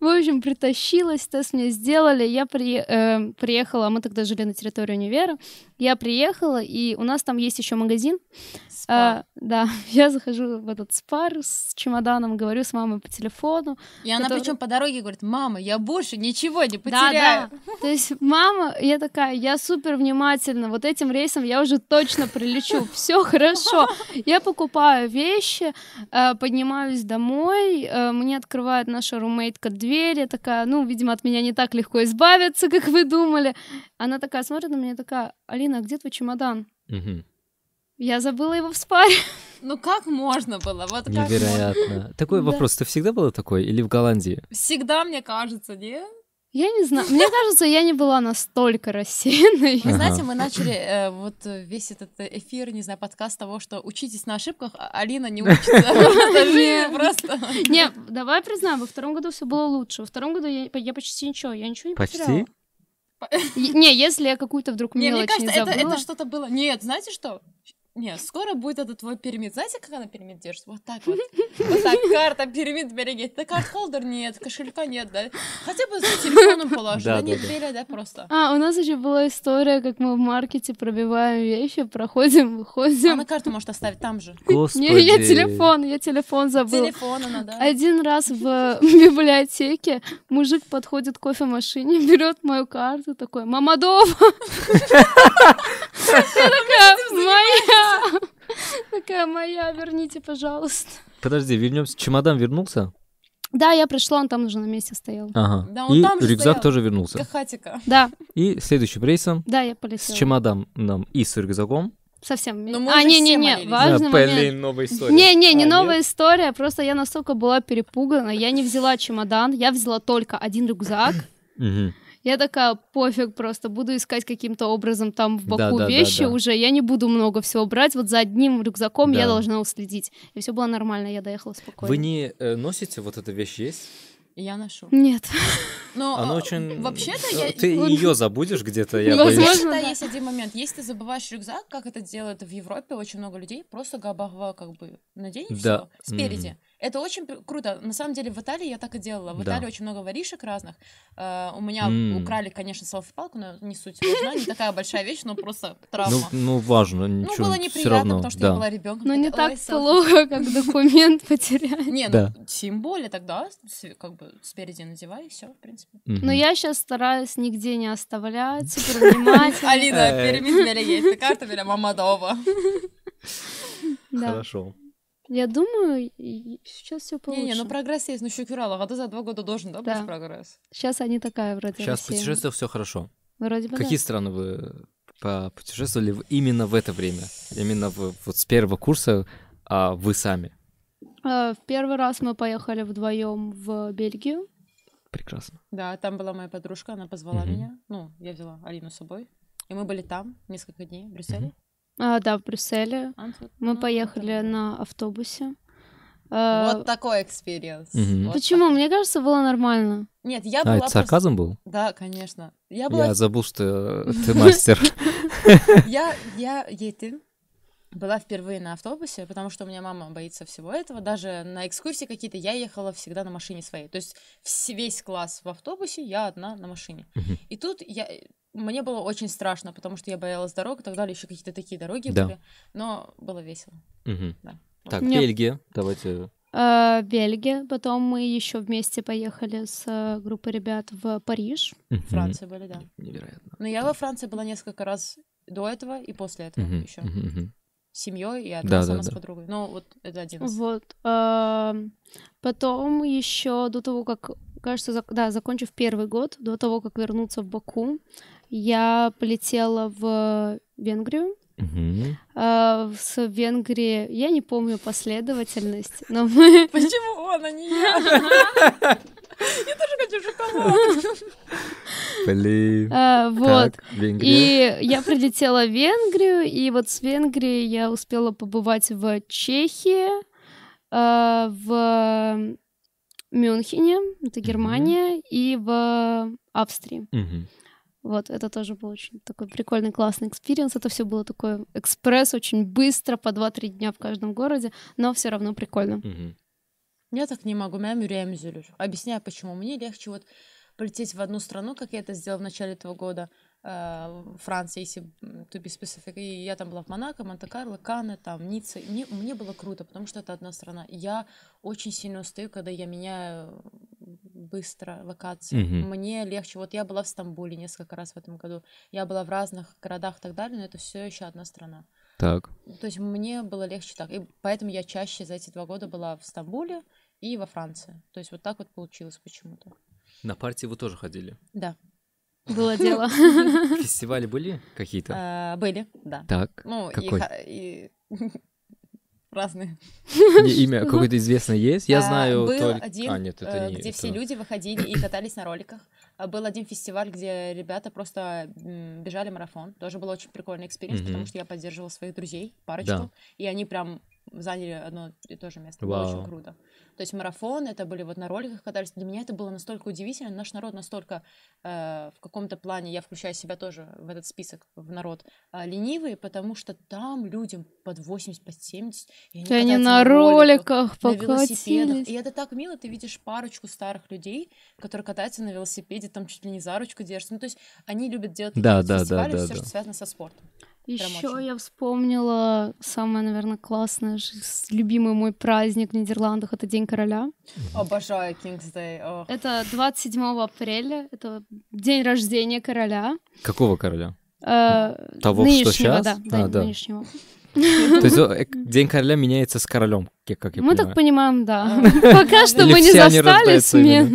В общем, притащилась, тест мне сделали. Я при, э, приехала, а мы тогда жили на территории универа. Я приехала, и у нас там есть еще магазин. Спа. А, да, я захожу в этот спар с чемоданом, говорю с мамой по телефону. И она который... причем по дороге говорит, мама, я больше ничего не потеряю. Да, да. То есть мама, я такая, я супер внимательна, вот этим рейсом я уже точно прилечу, все хорошо. Я покупаю вещи, а, поднимаюсь домой, а, мне открывает наша румейтка дверь, я такая, ну, видимо, от меня не так легко избавиться, как вы думали. Она такая смотрит на меня, такая, Алина, а где твой чемодан? Угу. Я забыла его в спаре. Ну как можно было? Вот Невероятно. Можно? Такой да. вопрос, ты всегда была такой или в Голландии? Всегда, мне кажется, не. Я не знаю. Мне кажется, я не была настолько рассеянной. Вы знаете, мы начали э, вот весь этот эфир, не знаю, подкаст того, что учитесь на ошибках, а Алина не учится. просто. Не, давай признаем, во втором году все было лучше. Во втором году я почти ничего, я ничего не потеряла. Не, если я какую-то вдруг мелочь не, мне кажется, не забыла... это, это что-то было. Нет, знаете что? Нет, скоро будет этот твой пирамид. Знаете, как она пирамид держит? Вот так вот. Вот так карта пирамид берегет. Да карт холдер нет, кошелька нет, да. Хотя бы за телефоном положу. Да, да нет, да, да. да, просто. А, у нас еще была история, как мы в маркете пробиваем вещи, проходим, выходим. А на карту может оставить там же. Господи. Не, я телефон, я телефон забыл. Телефон она, да. Один раз в библиотеке мужик подходит к кофемашине, берет мою карту, такой, мама дома! моя, верните, пожалуйста. Подожди, вернемся. Чемодан вернулся? Да, я пришла, он там уже на месте стоял. Ага. Да, он и там же рюкзак стоял. тоже вернулся. Как Да. И следующим рейсом. Да, я полетела. С чемоданом и с рюкзаком. Совсем. Но ну, мы а, не, не, не, важно. а, новая история. Не, не, не а, новая нет? история, просто я настолько была перепугана, я не взяла чемодан, я взяла только один рюкзак. Я такая, пофиг просто, буду искать каким-то образом там в Баку да, да, вещи да, да. уже, я не буду много всего брать, вот за одним рюкзаком да. я должна уследить. И все было нормально, я доехала спокойно. Вы не э, носите вот эта вещь есть? Я ношу. Нет. Но Она э, очень... вообще-то я... Ты ее забудешь где-то, я Возможно, Да, есть один момент. Если ты забываешь рюкзак, как это делают в Европе очень много людей, просто габахва как бы надень да. все спереди. Mm. Это очень круто. На самом деле в Италии я так и делала. В да. Италии очень много воришек разных. Э, у меня mm. украли, конечно, слово-палку, но не суть важна, не такая большая вещь, но просто травма. Ну, ну важно, ну, ничего. Ну, было неприятно, равно, потому что да. я была ребенком. Но ну, так, не так плохо, как документ потерять. Не, ну, тем более тогда, как бы спереди надевай, и все, в принципе. Mm-hmm. Но я сейчас стараюсь нигде не оставлять, супер внимательно. Алина, э. перемить меня есть карта, меня мама дома. Хорошо. Я думаю, сейчас все получится. Не-не, ну прогресс есть, ну Щукюралов, а ты за два года должен, да, да. быть прогресс? Сейчас они такая вроде Сейчас путешествие все хорошо. Вроде бы Какие да. страны вы путешествовали именно в это время? Именно в, вот с первого курса а вы сами? А, в первый раз мы поехали вдвоем в Бельгию. Прекрасно. Да, там была моя подружка, она позвала угу. меня. Ну, я взяла Алину с собой. И мы были там несколько дней в Брюсселе. Угу. А, да, в Брюсселе. А, ну, Мы ну, поехали на автобусе. А, вот такой экспириенс. Почему? Мне кажется, было нормально. Нет, я а, была... А, это просто... сарказм был? Да, конечно. Я, забыл, что ты мастер. Я, я, ты была впервые на автобусе, потому что у меня мама боится всего этого. Даже на экскурсии какие-то я ехала всегда на машине своей. То есть весь класс в автобусе, я одна на машине. И тут я мне было очень страшно, потому что я боялась дорог и так далее, еще какие-то такие дороги да. были, но было весело. Угу. Да. Так, Нет. Бельгия, давайте. А, Бельгия, потом мы еще вместе поехали с э, группой ребят в Париж. Франция были, да. Невероятно. Но я во Франции была несколько раз до этого и после этого еще. Угу. семьей и одна сама с подругой. Ну, вот это один из. Вот. потом еще до того, как кажется, да, закончив первый год, до того, как вернуться в Баку, я полетела в Венгрию. Угу. А, в Венгрии я не помню последовательность, но мы. Почему он, а не я? Я тоже хочу шоколад. Блин. А, вот. и я прилетела в Венгрию, и вот с Венгрии я успела побывать в Чехии, а, в Мюнхене, это Германия, и в Австрии. Вот, это тоже был очень такой прикольный, классный экспириенс. Это все было такое экспресс, очень быстро, по 2-3 дня в каждом городе, но все равно прикольно. Я так не могу, меня мюрями зелюсь. Объясняю, почему. Мне легче вот полететь в одну страну, как я это сделала в начале этого года, Э, Франция, если to be specific. И я там была в Монако, Монте-Карло, Канны, там, Ницца. Мне, мне было круто, потому что это одна страна. Я очень сильно устаю, когда я меняю быстро локации. Mm-hmm. Мне легче. Вот я была в Стамбуле несколько раз в этом году. Я была в разных городах и так далее, но это все еще одна страна. Так. То есть мне было легче так. И поэтому я чаще за эти два года была в Стамбуле и во Франции. То есть вот так вот получилось почему-то. На партии вы тоже ходили? Да. Было дело. Фестивали были какие-то? А, были, да. Так, Ну, какой? А, разные. Имя какое-то известное есть? Я а, знаю Был один, э, где все люди выходили и катались на роликах. Был один фестиваль, где ребята просто бежали марафон. Тоже был очень прикольный экспириенс, потому что я поддерживала своих друзей, парочку, и они прям заняли одно и то же место. Было очень круто. То есть марафон, это были вот на роликах катались. Для меня это было настолько удивительно. Наш народ настолько э, в каком-то плане, я включаю себя тоже в этот список, в народ, э, ленивый, потому что там людям под 80, под 70. И они, они на, роликах, роликах на велосипедах. И это так мило, ты видишь парочку старых людей, которые катаются на велосипеде, там чуть ли не за ручку держатся. Ну, то есть они любят делать да, да, да, да, все, да. что связано со спортом. Еще я вспомнила самое, наверное, классное, любимый мой праздник в Нидерландах — это День короля. Обожаю King's Day. Oh. Это 27 апреля, это день рождения короля. Какого короля? Э, Того, нынешнего, что сейчас? Да, да, а, да. нынешнего. То есть э, День короля меняется с королем, как я понимаю. Мы так понимаем, да. А. Пока что мы не застали смену.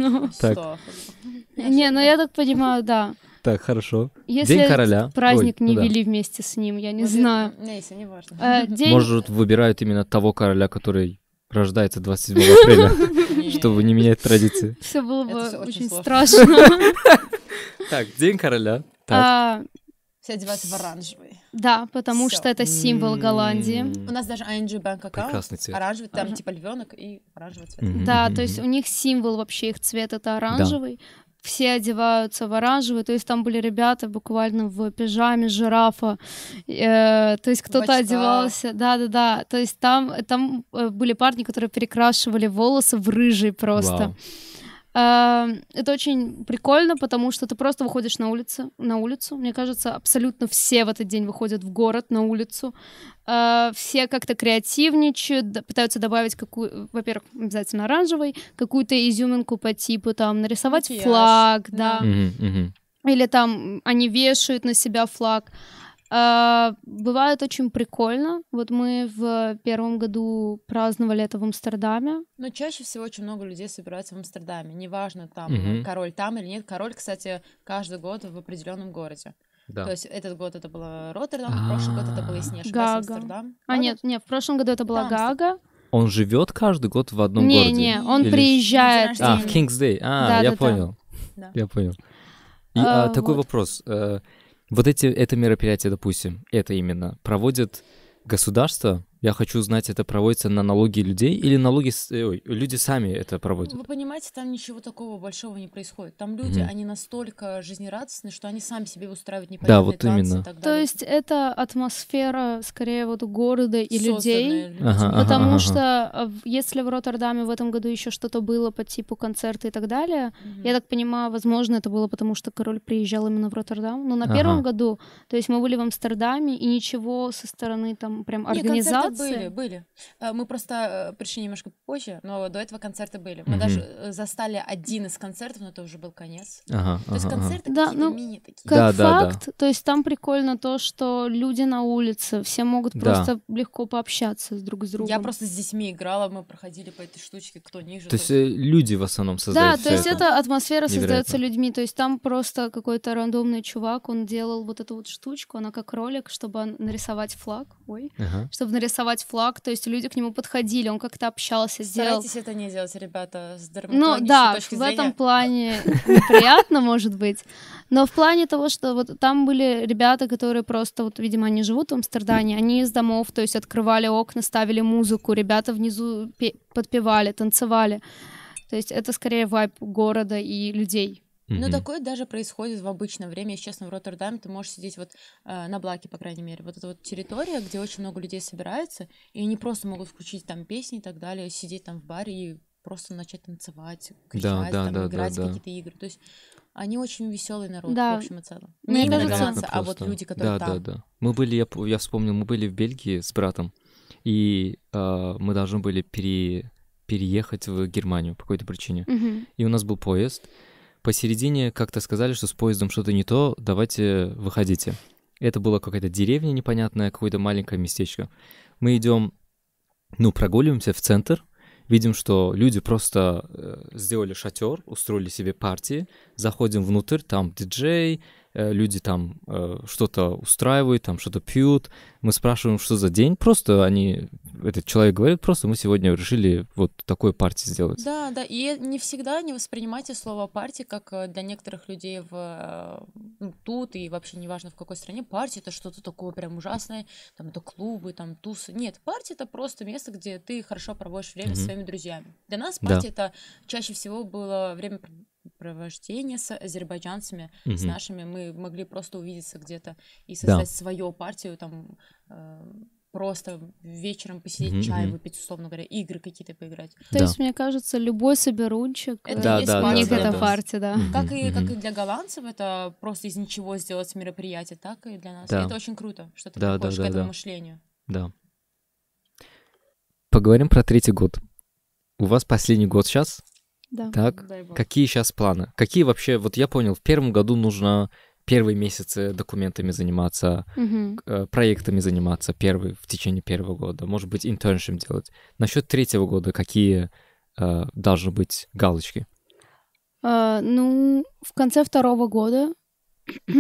Не, но ну. ну я так понимаю, да. Так, хорошо. Если День короля. праздник Ой, не ну вели да. вместе с ним, я не Может, знаю. Ну, не, если не важно. А, э, день... Может, выбирают именно того короля, который рождается 27 апреля, чтобы не менять традиции. Все было бы очень страшно. Так, День короля. А, все одеваются в оранжевый. Да, потому что это символ м-м. Голландии. У нас даже ING Bank аккаунт. Оранжевый, там типа львенок и оранжевый цвет. Да, то есть у них символ вообще их цвет это оранжевый все одеваются в оранжевый, то есть там были ребята буквально в пижаме жирафа, э, то есть кто-то одевался, да-да-да, то есть там, там э, были парни, которые перекрашивали волосы в рыжий просто. Вау. Эм, это очень прикольно, потому что ты просто выходишь на улицу, на улицу. Мне кажется, абсолютно все в этот день выходят в город на улицу. Э, все как-то креативничают, пытаются добавить какую, во-первых, обязательно оранжевый, какую-то изюминку по типу там нарисовать Макияж, флаг, да. Mm-hmm, mm-hmm. Или там они вешают на себя флаг. А, бывает очень прикольно. Вот мы в первом году праздновали это в Амстердаме. Но чаще всего очень много людей собираются в Амстердаме. Неважно, там угу. король там или нет. Король, кстати, каждый год в определенном городе. Да. То есть этот год это было Роттердам, в прошлый год это было, если не Амстердам. А нет, нет, в прошлом году это была Гага. Он живет каждый год в одном не, городе? Не, не, он Или... приезжает. А, в King's Day. А, да, я да, понял. Да. Я понял. И, а, а, такой вот. вопрос. Э, вот эти, это мероприятие, допустим, это именно проводит государство, я хочу узнать, это проводится на налоги людей или налоги э, Ой, люди сами это проводят? Ну, вы понимаете, там ничего такого большого не происходит. Там люди, mm-hmm. они настолько жизнерадостны, что они сами себе устраивают непонятные Да, вот танцы именно. И так далее. То есть это атмосфера скорее вот города и Созданная людей, ага, потому ага, ага. что э, если в Роттердаме в этом году еще что-то было по типу концерта и так далее, mm-hmm. я так понимаю, возможно, это было потому, что король приезжал именно в Роттердам. Но на ага. первом году, то есть мы были в Амстердаме и ничего со стороны там прям организации консультации? были, были. Э, мы просто э, пришли немножко позже, но до этого концерты были. Мы угу. даже э, застали один из концертов, но это уже был конец. Ага, то ага, есть концерты ага. да, ну, мини такие. Как да, факт, да, да. то есть там прикольно то, что люди на улице, все могут да. просто легко пообщаться с друг с другом. Я просто с детьми играла, мы проходили по этой штучке, кто ниже. То, то... есть люди в основном создают Да, то есть это атмосфера создается людьми, то есть там просто какой-то рандомный чувак, он делал вот эту вот штучку, она как ролик, чтобы нарисовать флаг, ой, ага. чтобы нарисовать рисовать флаг, то есть люди к нему подходили, он как-то общался, сделал. Старайтесь это не делать, ребята, с Ну да, точки в зрения... этом плане неприятно, может быть, но в плане того, что вот там были ребята, которые просто, вот, видимо, они живут в Амстердаме, они из домов, то есть открывали окна, ставили музыку, ребята внизу подпевали, танцевали. То есть это скорее вайп города и людей. Ну, такое даже происходит в обычное время. Если честно, в Роттердаме ты можешь сидеть вот э, на Блаке, по крайней мере. Вот эта вот территория, где очень много людей собирается, и они просто могут включить там песни и так далее, сидеть там в баре и просто начать танцевать, кричать, да, да, там, да, играть да, да. какие-то игры. То есть они очень веселый народ, да. в общем и целом. Мне не кажется, а вот люди, которые да, там. Да, да, Мы были, я, я вспомнил, мы были в Бельгии с братом, и э, мы должны были пере, переехать в Германию по какой-то причине. Угу. И у нас был поезд, Посередине как-то сказали, что с поездом что-то не то, давайте выходите. Это была какая-то деревня непонятная, какое-то маленькое местечко. Мы идем, ну, прогуливаемся в центр, видим, что люди просто э, сделали шатер, устроили себе партии, заходим внутрь, там диджей, Э, люди там э, что-то устраивают, там что-то пьют. Мы спрашиваем, что за день. Просто они, этот человек говорит, просто мы сегодня решили вот такой партии сделать. Да, да, и не всегда не воспринимайте слово партия как э, для некоторых людей в э, ну, тут и вообще неважно в какой стране. Партия это что-то такое прям ужасное, там это клубы, там тусы. Нет, партия это просто место, где ты хорошо проводишь время mm-hmm. своими друзьями. Для нас партия да. это чаще всего было время провождения с азербайджанцами, угу. с нашими, мы могли просто увидеться где-то и создать да. свою партию, там э, просто вечером посидеть, угу, чай угу. выпить, условно говоря, игры какие-то поиграть. То да. есть, мне кажется, любой соберунчик, это э, да, да, у них да, это да. партия, да. Угу, как, и, как и для голландцев, это просто из ничего сделать мероприятие, так и для нас. Да. И это очень круто, что ты да, приходишь да, да, к этому да. мышлению. Да. Поговорим про третий год. У вас последний год сейчас, да. Так, какие сейчас планы? Какие вообще, вот я понял, в первом году нужно первые месяцы документами заниматься, угу. проектами заниматься первый, в течение первого года, может быть, интерншип делать. Насчет третьего года какие э, должны быть галочки? А, ну, в конце второго года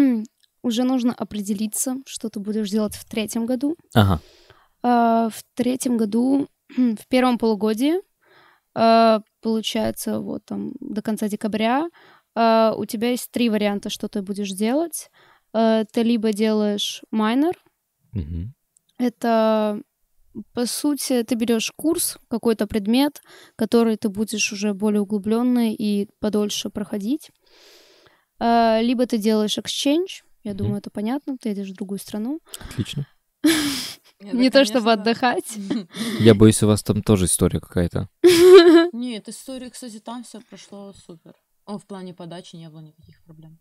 уже нужно определиться, что ты будешь делать в третьем году. Ага. А, в третьем году, в первом полугодии, получается, вот там до конца декабря э, у тебя есть три варианта, что ты будешь делать. Э, ты либо делаешь майнер, mm-hmm. это по сути, ты берешь курс, какой-то предмет, который ты будешь уже более углубленный и подольше проходить. А, либо ты делаешь exchange, я mm-hmm. думаю, это понятно, ты едешь в другую страну. Отлично. не то чтобы отдыхать. Я боюсь, у вас там тоже история какая-то. Нет, история, кстати, там все прошло супер. О, в плане подачи не было никаких проблем.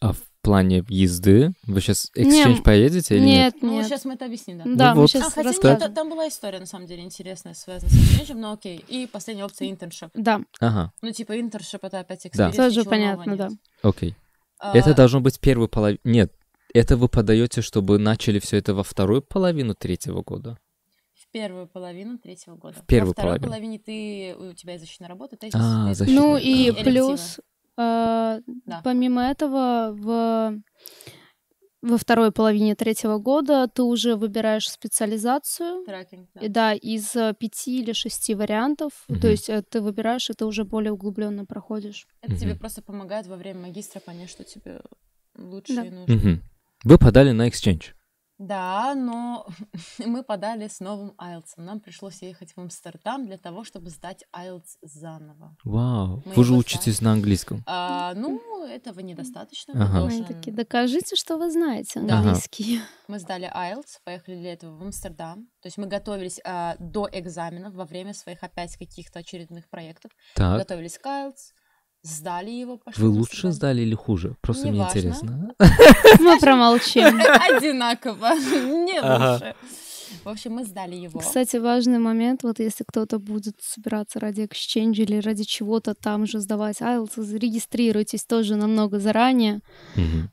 А в плане езды? Вы сейчас exchange поедете или нет? Нет, ну, сейчас мы это объясним, да? Да, ну, вот. сейчас а, расскажем. там была история, на самом деле, интересная, связанная с exchange, но окей. И последняя опция — интершип. Да. Ага. Ну, типа, интершип — это опять эксперимент. Да. Тоже понятно, да. Окей. А, это должно быть первый половина... Нет, это вы подаете, чтобы начали все это во вторую половину третьего года? В первую половину третьего года. В первую Во половину. половине ты у тебя защитная работа, тезис. А, Защитная. Ну и элективы. плюс э, да. помимо этого в во второй половине третьего года ты уже выбираешь специализацию. Трекинг, да. И, да, из э, пяти или шести вариантов. Угу. То есть э, ты выбираешь, и ты уже более углубленно проходишь. Это угу. тебе просто помогает во время магистра понять, что тебе лучше да. и нужно. Угу. Вы подали на Exchange. Да, но мы подали с новым IELTS. Нам пришлось ехать в Амстердам для того, чтобы сдать IELTS заново. Вау, мы вы же учитесь сдали. на английском. А, ну, этого недостаточно. Ага. Должен... Они такие, докажите, что вы знаете английский. Ага. Мы сдали IELTS, поехали для этого в Амстердам. То есть мы готовились а, до экзаменов, во время своих опять каких-то очередных проектов. Так. готовились к IELTS, Сдали его? Пошли Вы лучше сдали или хуже? Просто не мне важно. интересно. Мы промолчим. Одинаково. Не лучше. В общем, мы сдали его. Кстати, важный момент, вот если кто-то будет собираться ради Exchange или ради чего-то там же сдавать IELTS, а, регистрируйтесь тоже намного заранее,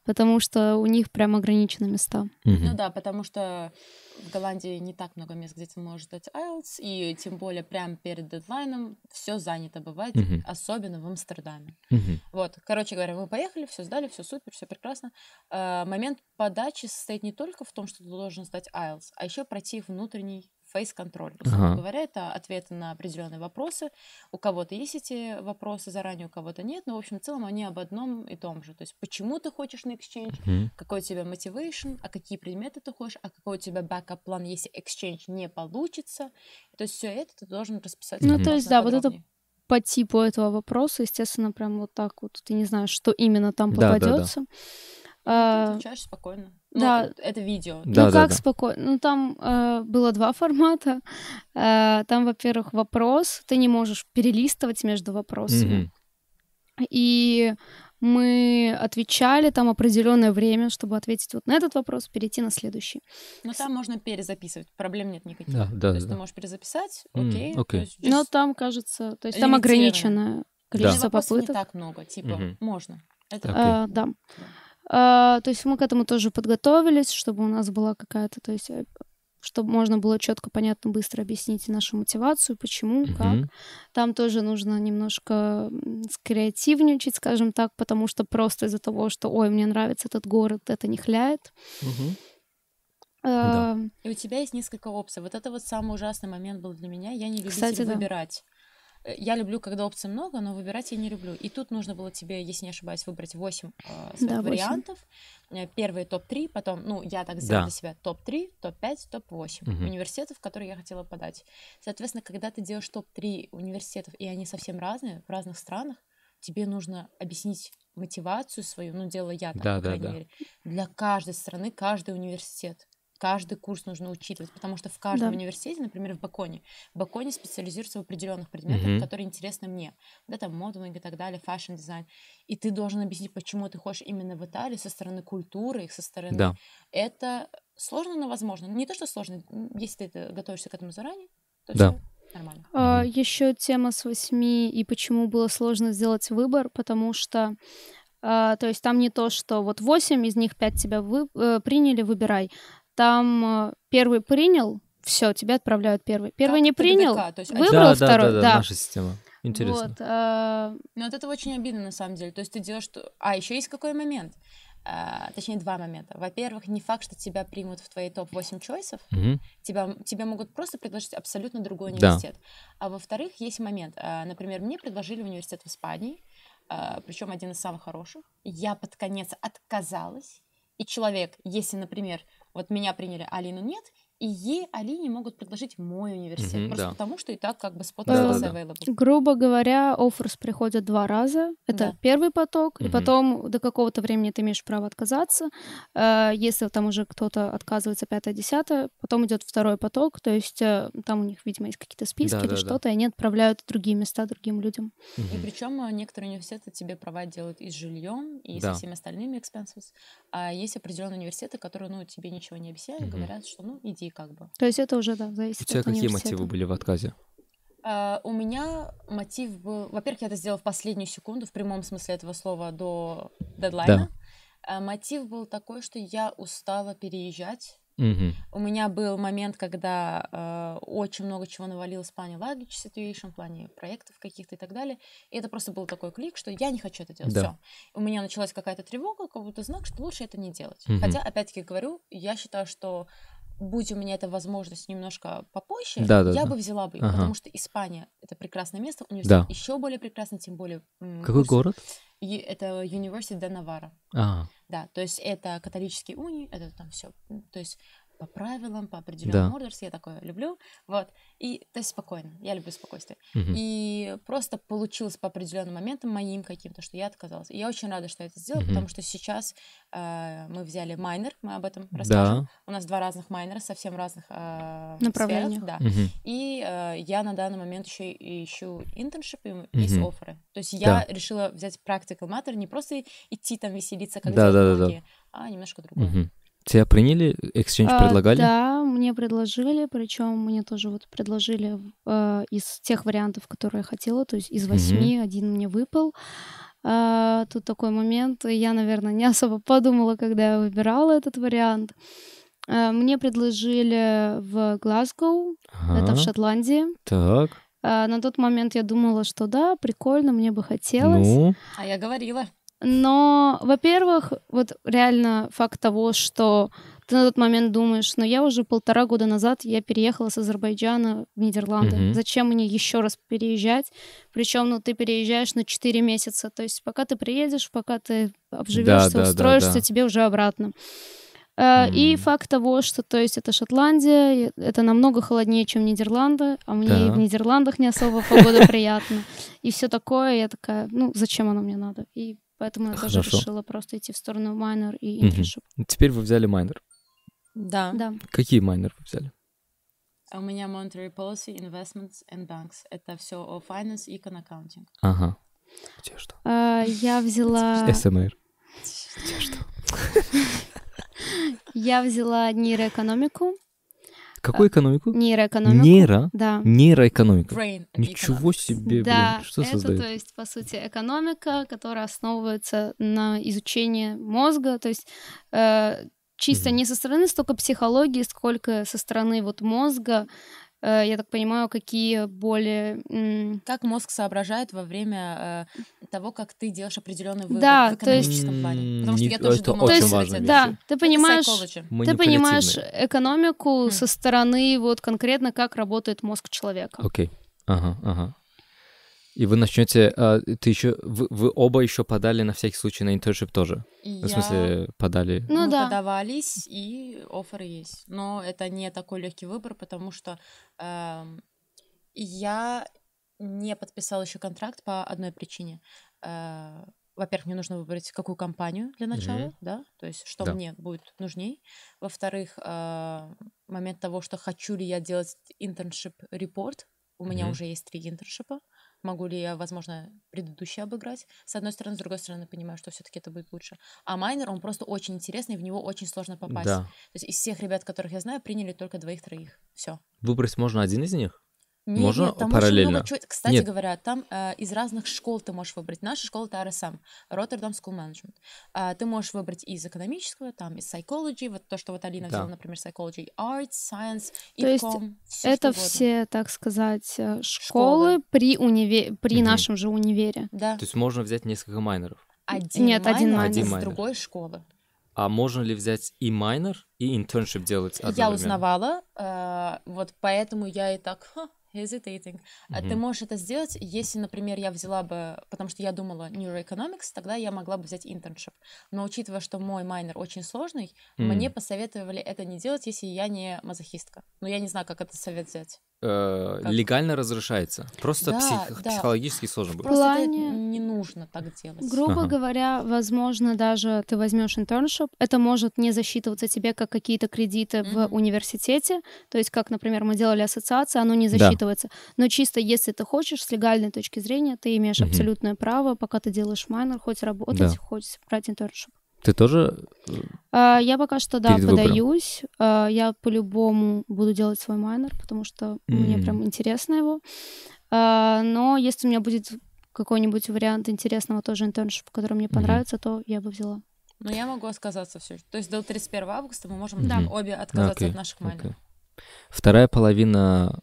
потому что у них прям ограничены места. Ну да, потому что в Голландии не так много мест, где ты можешь дать IELTS, и тем более прямо перед дедлайном все занято бывает, mm-hmm. особенно в Амстердаме. Mm-hmm. Вот, короче говоря, мы поехали, все сдали, все супер, все прекрасно. Э, момент подачи состоит не только в том, что ты должен сдать IELTS, а еще пройти внутренний фейс-контроль. Условно ага. говоря, это ответы на определенные вопросы. У кого-то есть эти вопросы заранее, у кого-то нет, но, в общем, в целом они об одном и том же. То есть, почему ты хочешь на exchange, mm-hmm. какой у тебя motivation, а какие предметы ты хочешь, а какой у тебя backup план, если exchange не получится. То есть, все это ты должен расписать. Mm-hmm. Ну, то есть, да, подробнее. вот это по типу этого вопроса, естественно, прям вот так вот. Ты не знаешь, что именно там да, попадется. Да, да. Ну, а... Ты отвечаешь спокойно. Ну, да. Ну, это видео. Ну, да, ну да, как да. спокойно? Ну там э, было два формата. Э, там, во-первых, вопрос. Ты не можешь перелистывать между вопросами. И мы отвечали там определенное время, чтобы ответить вот на этот вопрос, перейти на следующий. Но ну, там можно перезаписывать, проблем нет никаких. Да, да, то есть да. ты можешь перезаписать, окей. Mm, okay. Just... Но там, кажется, то есть там ограниченное количество да. попыток. Не так много, типа, mm-hmm. можно. Это... Okay. Э, а, да. А, то есть мы к этому тоже подготовились, чтобы у нас была какая-то, то есть э, чтобы можно было четко, понятно, быстро объяснить нашу мотивацию, почему, mm-hmm. как. Там тоже нужно немножко скреативничать, скажем так, потому что просто из-за того, что, ой, мне нравится этот город, это не хляет. Mm-hmm. Да. И у тебя есть несколько опций. Вот это вот самый ужасный момент был для меня. Я не любитель Кстати, выбирать. Да. Э, я люблю, когда опций много, но выбирать я не люблю. И тут нужно было тебе, если не ошибаюсь, выбрать 8 а, э, да, 8. вариантов. Первые топ-3, потом, ну, я так сделала да. для себя, топ-3, топ-5, топ-8 угу. университетов, которые я хотела подать. Соответственно, когда ты делаешь топ-3 университетов, и они совсем разные, в разных странах, тебе нужно объяснить мотивацию свою, ну, делала я так, да, по крайней да, мере, для каждой страны, каждый университет каждый курс нужно учитывать, потому что в каждом да. университете, например, в Баконе, в Баконе специализируются в определенных предметах, mm которые интересны мне. Да, там моделинг и так далее, фэшн дизайн. И ты должен объяснить, почему ты хочешь именно в Италии со стороны культуры, их со стороны. Да. Это сложно, но возможно. Не то, что сложно, если ты готовишься к этому заранее, то да. все нормально. А, еще тема с восьми и почему было сложно сделать выбор, потому что а, то есть там не то, что вот восемь из них пять тебя вы, э, приняли, выбирай там э, первый принял, все, тебя отправляют первый. Первый как не принял, ДДК, есть... выбрал да, второй. Да, да, да, наша система. Интересно. Вот, а... Но ну, от этого очень обидно на самом деле. То есть ты делаешь... А еще есть какой момент? А, точнее, два момента. Во-первых, не факт, что тебя примут в твои топ-8 чойсов. Mm-hmm. Тебя, тебе могут просто предложить абсолютно другой университет. Да. А во-вторых, есть момент. А, например, мне предложили университет в Испании, а, причем один из самых хороших. Я под конец отказалась. И человек, если, например, вот меня приняли, а Алину нет, и ей, Алине, могут предложить мой университет. Угу, просто да. потому, что и так как бы spot да, да, да. Грубо говоря, офферс приходят два раза. Это да. первый поток, угу. и потом до какого-то времени ты имеешь право отказаться. Э, если там уже кто-то отказывается, пятое, десятое, потом идет второй поток, то есть э, там у них, видимо, есть какие-то списки да, или да, что-то, да. и они отправляют в другие места другим людям. Угу. И причем э, некоторые университеты тебе права делают и с жильем, и да. со всеми остальными expenses. А есть определенные университеты, которые, ну, тебе ничего не объясняют, угу. говорят, что, ну, иди уйти как бы. То есть это уже, да, зависит У тебя от какие мотивы были в отказе? Uh, у меня мотив был... Во-первых, я это сделала в последнюю секунду, в прямом смысле этого слова, до дедлайна. Да. Uh, мотив был такой, что я устала переезжать. Угу. У меня был момент, когда э, очень много чего навалилось в плане luggage situation, в плане проектов каких-то и так далее. И это просто был такой клик, что я не хочу это делать. Да. Все. У меня началась какая-то тревога, как будто знак, что лучше это не делать. Угу. Хотя, опять-таки говорю, я считаю, что будь у меня эта возможность немножко попозже, да, да, я да. бы взяла бы, ага. потому что Испания это прекрасное место, университет да. еще более прекрасный, тем более. Какой курс. город? И это университет де Навара. А. Да, то есть это католический уни, это там все. То есть по правилам, по определенным да. я такое люблю, вот, и, то есть спокойно, я люблю спокойствие, угу. и просто получилось по определенным моментам моим каким-то, что я отказалась, и я очень рада, что я это сделала, угу. потому что сейчас э, мы взяли майнер, мы об этом расскажем, да. у нас два разных майнера, совсем разных э, направлениях, да, угу. и э, я на данный момент еще ищу интерншип и есть оферы, то есть я да. решила взять practical matter, не просто идти там веселиться, как да, да, да, да. а немножко другое. Угу. Тебя приняли, Exchange а, предлагали? Да, мне предложили, причем мне тоже вот предложили э, из тех вариантов, которые я хотела, то есть из восьми угу. один мне выпал. А, тут такой момент, я, наверное, не особо подумала, когда я выбирала этот вариант. А, мне предложили в Глазгоу, ага. это в Шотландии. Так. А, на тот момент я думала, что да, прикольно, мне бы хотелось. Ну? А я говорила. Но, во-первых, вот реально факт того, что ты на тот момент думаешь, но ну, я уже полтора года назад я переехала с Азербайджана в Нидерланды. Mm-hmm. Зачем мне еще раз переезжать? Причем, ну, ты переезжаешь на 4 месяца. То есть, пока ты приедешь, пока ты обживешься, да, устроишься, да, да. тебе уже обратно. Mm-hmm. И факт того, что, то есть, это Шотландия, это намного холоднее, чем Нидерланды, а мне да. в Нидерландах не особо погода приятна. И все такое, я такая, ну, зачем оно мне надо? И Поэтому я Хорошо. тоже решила просто идти в сторону майнер и интершип. Угу. Теперь вы взяли майнер. Да. да. Какие майнер вы взяли? А у меня monetary policy, investments and banks. Это все о finance и econ accounting. Ага. Где что? А, я взяла... СМР. Где что? Я взяла нейроэкономику, Какую экономику? Нейроэкономику. Нейро? Да. Нейроэкономика. Ничего себе, да, что это, создает? то есть, по сути, экономика, которая основывается на изучении мозга, то есть э, чисто mm-hmm. не со стороны столько психологии, сколько со стороны вот мозга, Э, я так понимаю, какие более... Как мозг соображает во время э, того, как ты делаешь определенный выбор да, в экономическом то есть... плане? Потому что я тоже это думала, очень то важно. Да, ты понимаешь, ты понимаешь экономику хм. со стороны вот конкретно, как работает мозг человека. Окей, ага, ага. И вы начнете, а, ты еще, вы, вы оба еще подали на всякий случай на интершип тоже. Я... В смысле, подали. Ну, Мы да. подавались, и офер есть. Но это не такой легкий выбор, потому что э, я не подписала еще контракт по одной причине. Э, во-первых, мне нужно выбрать, какую компанию для начала, mm-hmm. да, то есть что да. мне будет нужней. Во-вторых, э, момент того, что хочу ли я делать интерншип-репорт. У mm-hmm. меня уже есть три интерншипа. mm могу ли я, возможно, предыдущий обыграть, с одной стороны, с другой стороны, понимаю, что все-таки это будет лучше. А майнер, он просто очень интересный, в него очень сложно попасть. Да. То есть из всех ребят, которых я знаю, приняли только двоих-троих. Все. Выбрать можно один из них? Нет, Можно нет, там параллельно? много Кстати нет. говоря, там э, из разных школ ты можешь выбрать. Наша школа — это RSM, Rotterdam School Management. Э, ты можешь выбрать из экономического, там, из psychology, вот то, что вот Алина да. взяла, например, psychology, arts, science, ecom, То есть все, это все, так сказать, э, школы, школы. при, униве... при Mm -hmm. нашем же универе. Да. То есть можно взять несколько майнеров? Один Нет, майнер один майнер. Один из другой школы. А можно ли взять и майнер, и интерншип делать одновременно? Я узнавала, э, вот поэтому я и так hesitating. Mm-hmm. Ты можешь это сделать, если, например, я взяла бы, потому что я думала neuroeconomics, тогда я могла бы взять internship. Но учитывая, что мой майнер очень сложный, mm-hmm. мне посоветовали это не делать, если я не мазохистка. Но я не знаю, как этот совет взять э, легально разрешается. Просто да, псих... да. психологически сложно будет. плане... не нужно так делать. Грубо ага. говоря, возможно, даже ты возьмешь интерншип, это может не засчитываться тебе как какие-то кредиты mm-hmm. в университете, то есть, как, например, мы делали ассоциацию, оно не засчитывается. Да. Но чисто если ты хочешь, с легальной точки зрения, ты имеешь mm-hmm. абсолютное право, пока ты делаешь майнер, хоть работать, да. хоть брать интерншип. Ты тоже? А, я пока что, да, Перед подаюсь. А, я по-любому буду делать свой майнер, потому что mm. мне прям интересно его. А, но если у меня будет какой-нибудь вариант интересного тоже интерншипа, который мне понравится, mm. то я бы взяла. Но ну, я могу отказаться все. То есть до 31 августа мы можем mm-hmm. обе отказаться okay. от наших майнеров. Okay. Вторая половина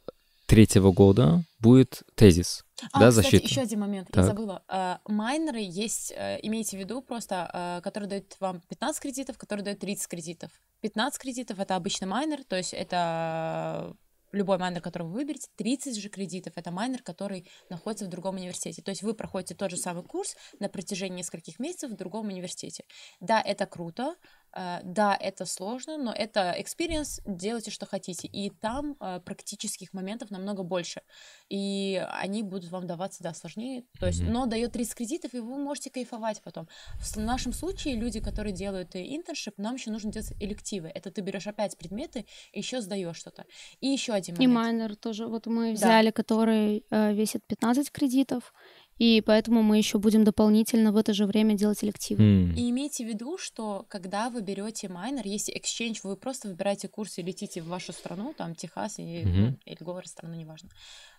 третьего года будет тезис. А, да, кстати, защита. еще один момент, так. я забыла. А, майнеры есть, э, имейте в виду, просто, э, которые дают вам 15 кредитов, которые дают 30 кредитов. 15 кредитов — это обычный майнер, то есть это э, любой майнер, который вы выберете, 30 же кредитов. Это майнер, который находится в другом университете. То есть вы проходите тот же самый курс на протяжении нескольких месяцев в другом университете. Да, это круто, Э, да, это сложно, но это experience, делайте, что хотите. И там э, практических моментов намного больше. И они будут вам даваться, да, сложнее. То есть, но дает 30 кредитов, и вы можете кайфовать потом. В нашем случае люди, которые делают интершип, нам еще нужно делать элективы. Это ты берешь опять предметы, еще сдаешь что-то. И еще один момент. И майнер тоже. Вот мы взяли, да. который э, весит 15 кредитов, и поэтому мы еще будем дополнительно в это же время делать элективы. Mm. И имейте в виду, что когда вы берете майнер, если exchange, вы просто выбираете курс и летите в вашу страну, там Техас и, mm-hmm. или Говор страну, неважно.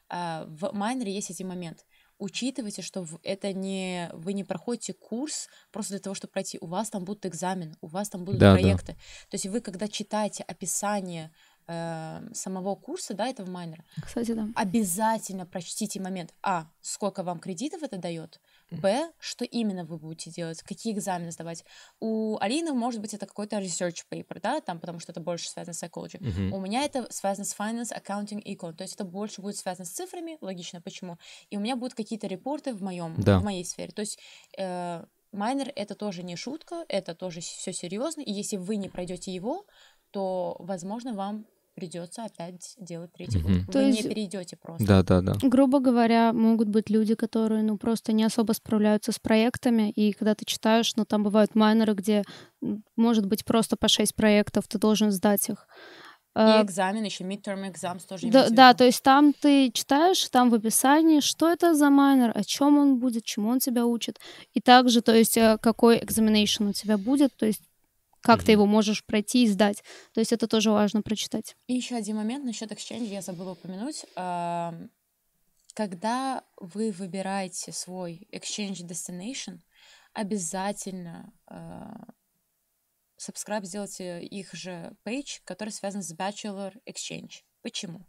А, в майнере есть эти моменты учитывайте, что это не вы не проходите курс просто для того, чтобы пройти. У вас там будут экзамены, у вас там будут да, проекты. Да. То есть вы, когда читаете описание э, самого курса, да, этого майнера. Кстати, да. Обязательно прочтите момент, а, сколько вам кредитов это дает, б, что именно вы будете делать, какие экзамены сдавать. У Алины, может быть, это какой-то research paper, да, там, потому что это больше связано с psychology. Uh-huh. У меня это связано с finance, accounting, econ, то есть это больше будет связано с цифрами, логично, почему. И у меня будут какие-то репорты в моем, да. в моей сфере. То есть э, майнер это тоже не шутка, это тоже все серьезно, и если вы не пройдете его, то, возможно, вам придется опять делать третий год. То Вы есть... не перейдете просто. Да, да, да. Грубо говоря, могут быть люди, которые ну просто не особо справляются с проектами, и когда ты читаешь, ну там бывают майнеры, где может быть просто по шесть проектов, ты должен сдать их. И э, экзамен, еще midterm экзамен тоже. Да, да, то есть там ты читаешь, там в описании, что это за майнер, о чем он будет, чему он тебя учит. И также, то есть э, какой экзаменейшн у тебя будет, то есть как mm-hmm. ты его можешь пройти и сдать. То есть это тоже важно прочитать. И еще один момент насчет exchange я забыла упомянуть. Когда вы выбираете свой exchange destination, обязательно а, subscribe сделайте их же пейдж, который связан с Bachelor Exchange. Почему?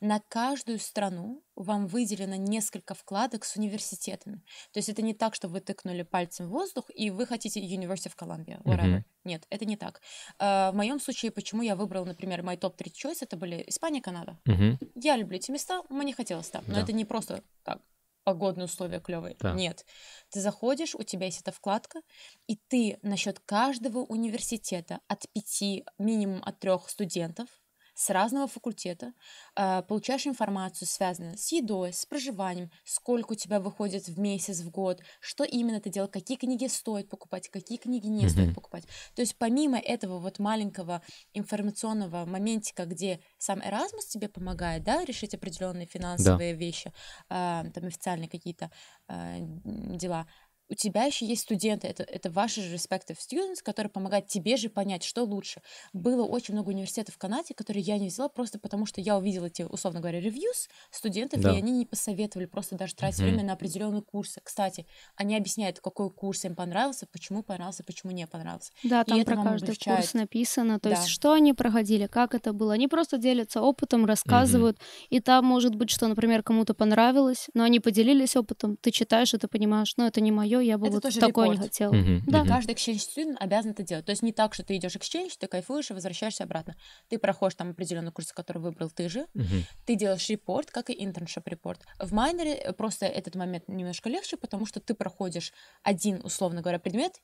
На каждую страну вам выделено несколько вкладок с университетами. То есть это не так, что вы тыкнули пальцем в воздух и вы хотите University of Columbia, whatever. Mm-hmm. Нет, это не так. А, в моем случае, почему я выбрала, например, мои топ-3 choice, это были Испания, Канада. Mm-hmm. Я люблю эти места, мне хотелось там. Но да. это не просто так, погодные условия клевые. Да. Нет. Ты заходишь, у тебя есть эта вкладка, и ты насчет каждого университета от пяти, минимум от трех студентов – с разного факультета, а, получаешь информацию, связанную с едой, с проживанием, сколько у тебя выходит в месяц, в год, что именно ты делал, какие книги стоит покупать, какие книги не стоит покупать. То есть помимо этого вот маленького информационного моментика, где сам Erasmus тебе помогает, да, решить определенные финансовые да. вещи, а, там официальные какие-то а, дела, у тебя еще есть студенты, это, это ваши же respective students, которые помогают тебе же понять, что лучше. Было очень много университетов в Канаде, которые я не взяла просто потому, что я увидела эти, условно говоря, ревьюс студентов, да. и они не посоветовали просто даже тратить mm-hmm. время на определенные курсы. Кстати, они объясняют, какой курс им понравился, почему понравился, почему не понравился. Да, там и про каждый облегчает. курс написано, то да. есть что они проходили, как это было. Они просто делятся опытом, рассказывают, mm-hmm. и там может быть, что, например, кому-то понравилось, но они поделились опытом, ты читаешь это понимаешь, но ну, это не мое, мое, я бы это вот такое репорт. не хотела. Угу, да. угу. Каждый exchange student обязан это делать. То есть не так, что ты идешь exchange, ты кайфуешь и возвращаешься обратно. Ты проходишь там определенный курс, который выбрал ты же, угу. ты делаешь репорт, как и internship репорт. В майнере э, просто этот момент немножко легче, потому что ты проходишь один, условно говоря, предмет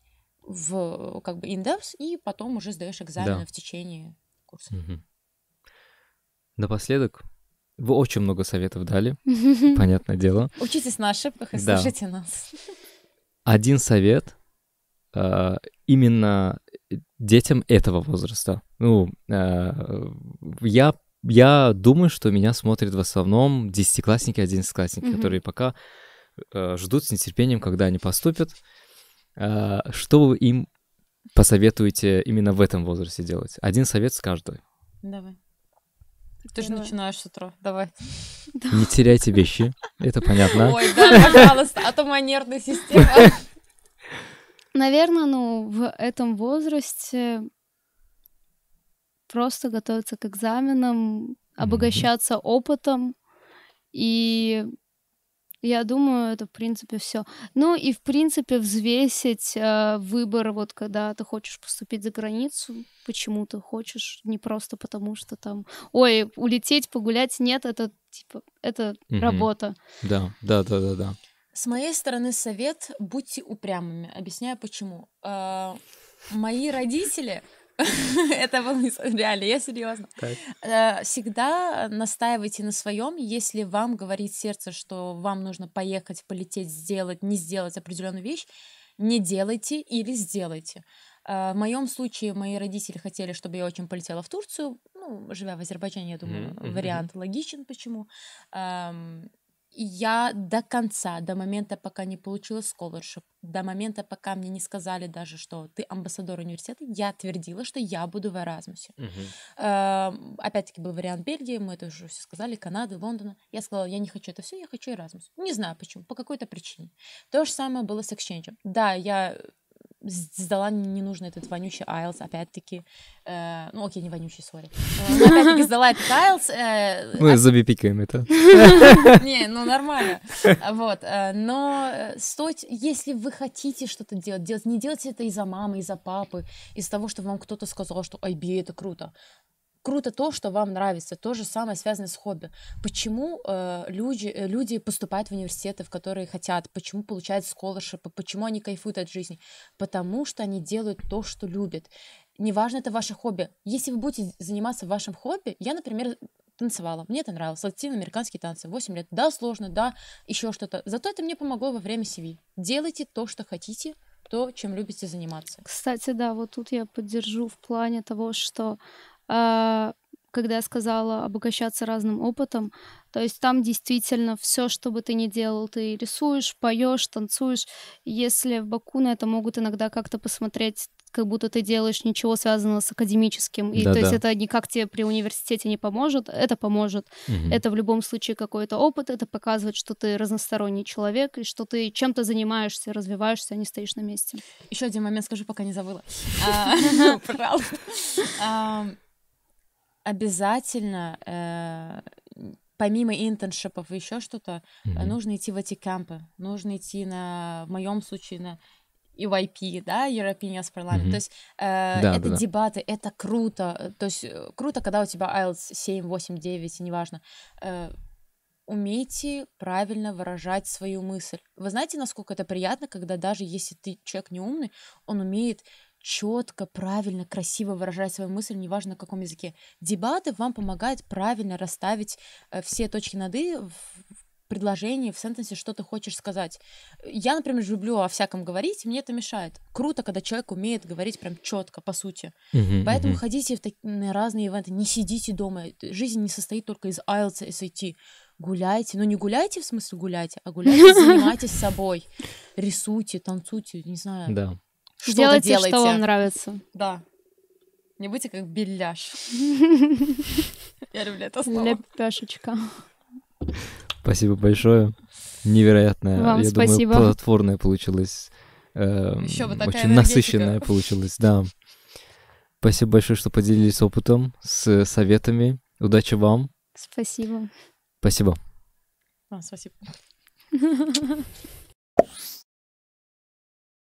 в э, как бы индекс и потом уже сдаешь экзамены да. в течение курса. Угу. Напоследок, вы очень много советов дали, понятное дело. Учитесь на ошибках и слушайте нас. один совет э, именно детям этого возраста. Ну, э, я, я думаю, что меня смотрят в основном десятиклассники, одиннадцатиклассники, mm-hmm. которые пока э, ждут с нетерпением, когда они поступят. Э, что вы им посоветуете именно в этом возрасте делать? Один совет с каждой. Давай. Ты же начинаешь с утра, давай. Не теряйте вещи, это понятно. Ой, да, пожалуйста, а то моя нервная система. Наверное, ну, в этом возрасте просто готовиться к экзаменам, обогащаться опытом и я думаю, это в принципе все. Ну и в принципе взвесить э, выбор, вот когда ты хочешь поступить за границу, почему ты хочешь, не просто потому что там, ой, улететь, погулять, нет, это типа, это mm-hmm. работа. Да, да, да, да, да. С моей стороны совет, будьте упрямыми. Объясняю почему. Э, мои родители Это было реально, я серьезно. Э, всегда настаивайте на своем, если вам говорит сердце, что вам нужно поехать, полететь, сделать, не сделать определенную вещь, не делайте или сделайте. Э, в моем случае мои родители хотели, чтобы я очень полетела в Турцию. Ну, живя в Азербайджане, я думаю, mm-hmm. вариант логичен, почему. Эм, я до конца, до момента, пока не получила scholarship, до момента, пока мне не сказали даже, что ты амбассадор университета, я твердила, что я буду в Erasmus. Угу. Uh-huh. Опять-таки был вариант Бельгии, мы это уже все сказали, Канады, Лондона. Я сказала, я не хочу это все, я хочу Erasmus. Не знаю почему, по какой-то причине. То же самое было с Exchange. Да, я сдала ненужный этот вонючий IELTS, опять-таки, э, ну, окей, не вонючий, сори, э, но ну, опять-таки сдала этот IELTS. Э, мы ну, от... А забипикаем это. Не, ну, нормально, вот, э, но э, стоит, если вы хотите что-то делать, делать, не делайте это из-за мамы, из-за папы, из-за того, что вам кто-то сказал, что IBA это круто, круто то, что вам нравится. То же самое связано с хобби. Почему э, люди, э, люди поступают в университеты, в которые хотят? Почему получают сколошипы? Почему они кайфуют от жизни? Потому что они делают то, что любят. Неважно, это ваше хобби. Если вы будете заниматься вашим хобби, я, например, танцевала, мне это нравилось, латиноамериканские танцы, 8 лет, да, сложно, да, еще что-то, зато это мне помогло во время CV. Делайте то, что хотите, то, чем любите заниматься. Кстати, да, вот тут я поддержу в плане того, что а, когда я сказала обогащаться разным опытом. То есть там действительно все, что бы ты ни делал, ты рисуешь, поешь, танцуешь. Если в Баку на это могут иногда как-то посмотреть как будто ты делаешь ничего связанного с академическим. И да, то да. есть это никак тебе при университете не поможет, это поможет. Угу. Это в любом случае какой-то опыт, это показывает, что ты разносторонний человек, и что ты чем-то занимаешься, развиваешься, а не стоишь на месте. Еще один момент скажу, пока не забыла. А, обязательно э, помимо интерншипов и еще что-то, mm-hmm. нужно идти в эти кампы, нужно идти на, в моем случае, на EYP, да, European Youth Parliament. Mm-hmm. То есть э, да, это да, дебаты, да. это круто. Э, то есть э, круто, когда у тебя IELTS 7, 8, 9, неважно. Э, умейте правильно выражать свою мысль. Вы знаете, насколько это приятно, когда даже если ты человек не умный он умеет четко, правильно, красиво выражать свою мысль, неважно на каком языке. Дебаты вам помогают правильно расставить э, все точки над «и» в предложении, в сентенсе, что ты хочешь сказать. Я, например, люблю о всяком говорить, мне это мешает. Круто, когда человек умеет говорить прям четко, по сути. Mm-hmm, Поэтому mm-hmm. ходите в такие разные ивенты, не сидите дома. Жизнь не состоит только из IELTS и SAT. Гуляйте, но ну, не гуляйте в смысле гуляйте, а гуляйте, занимайтесь собой, рисуйте, танцуйте, не знаю. Да что делайте, делаете. что вам нравится. Да. Не будьте как беляш. Я люблю это слово. Лепешечка. Спасибо большое. Невероятное. Вам Я спасибо. думаю, плодотворное получилось. Э, Еще бы такая очень энергетика. насыщенное получилось, да. Спасибо большое, что поделились опытом, с советами. Удачи вам. Спасибо. Спасибо. А, спасибо.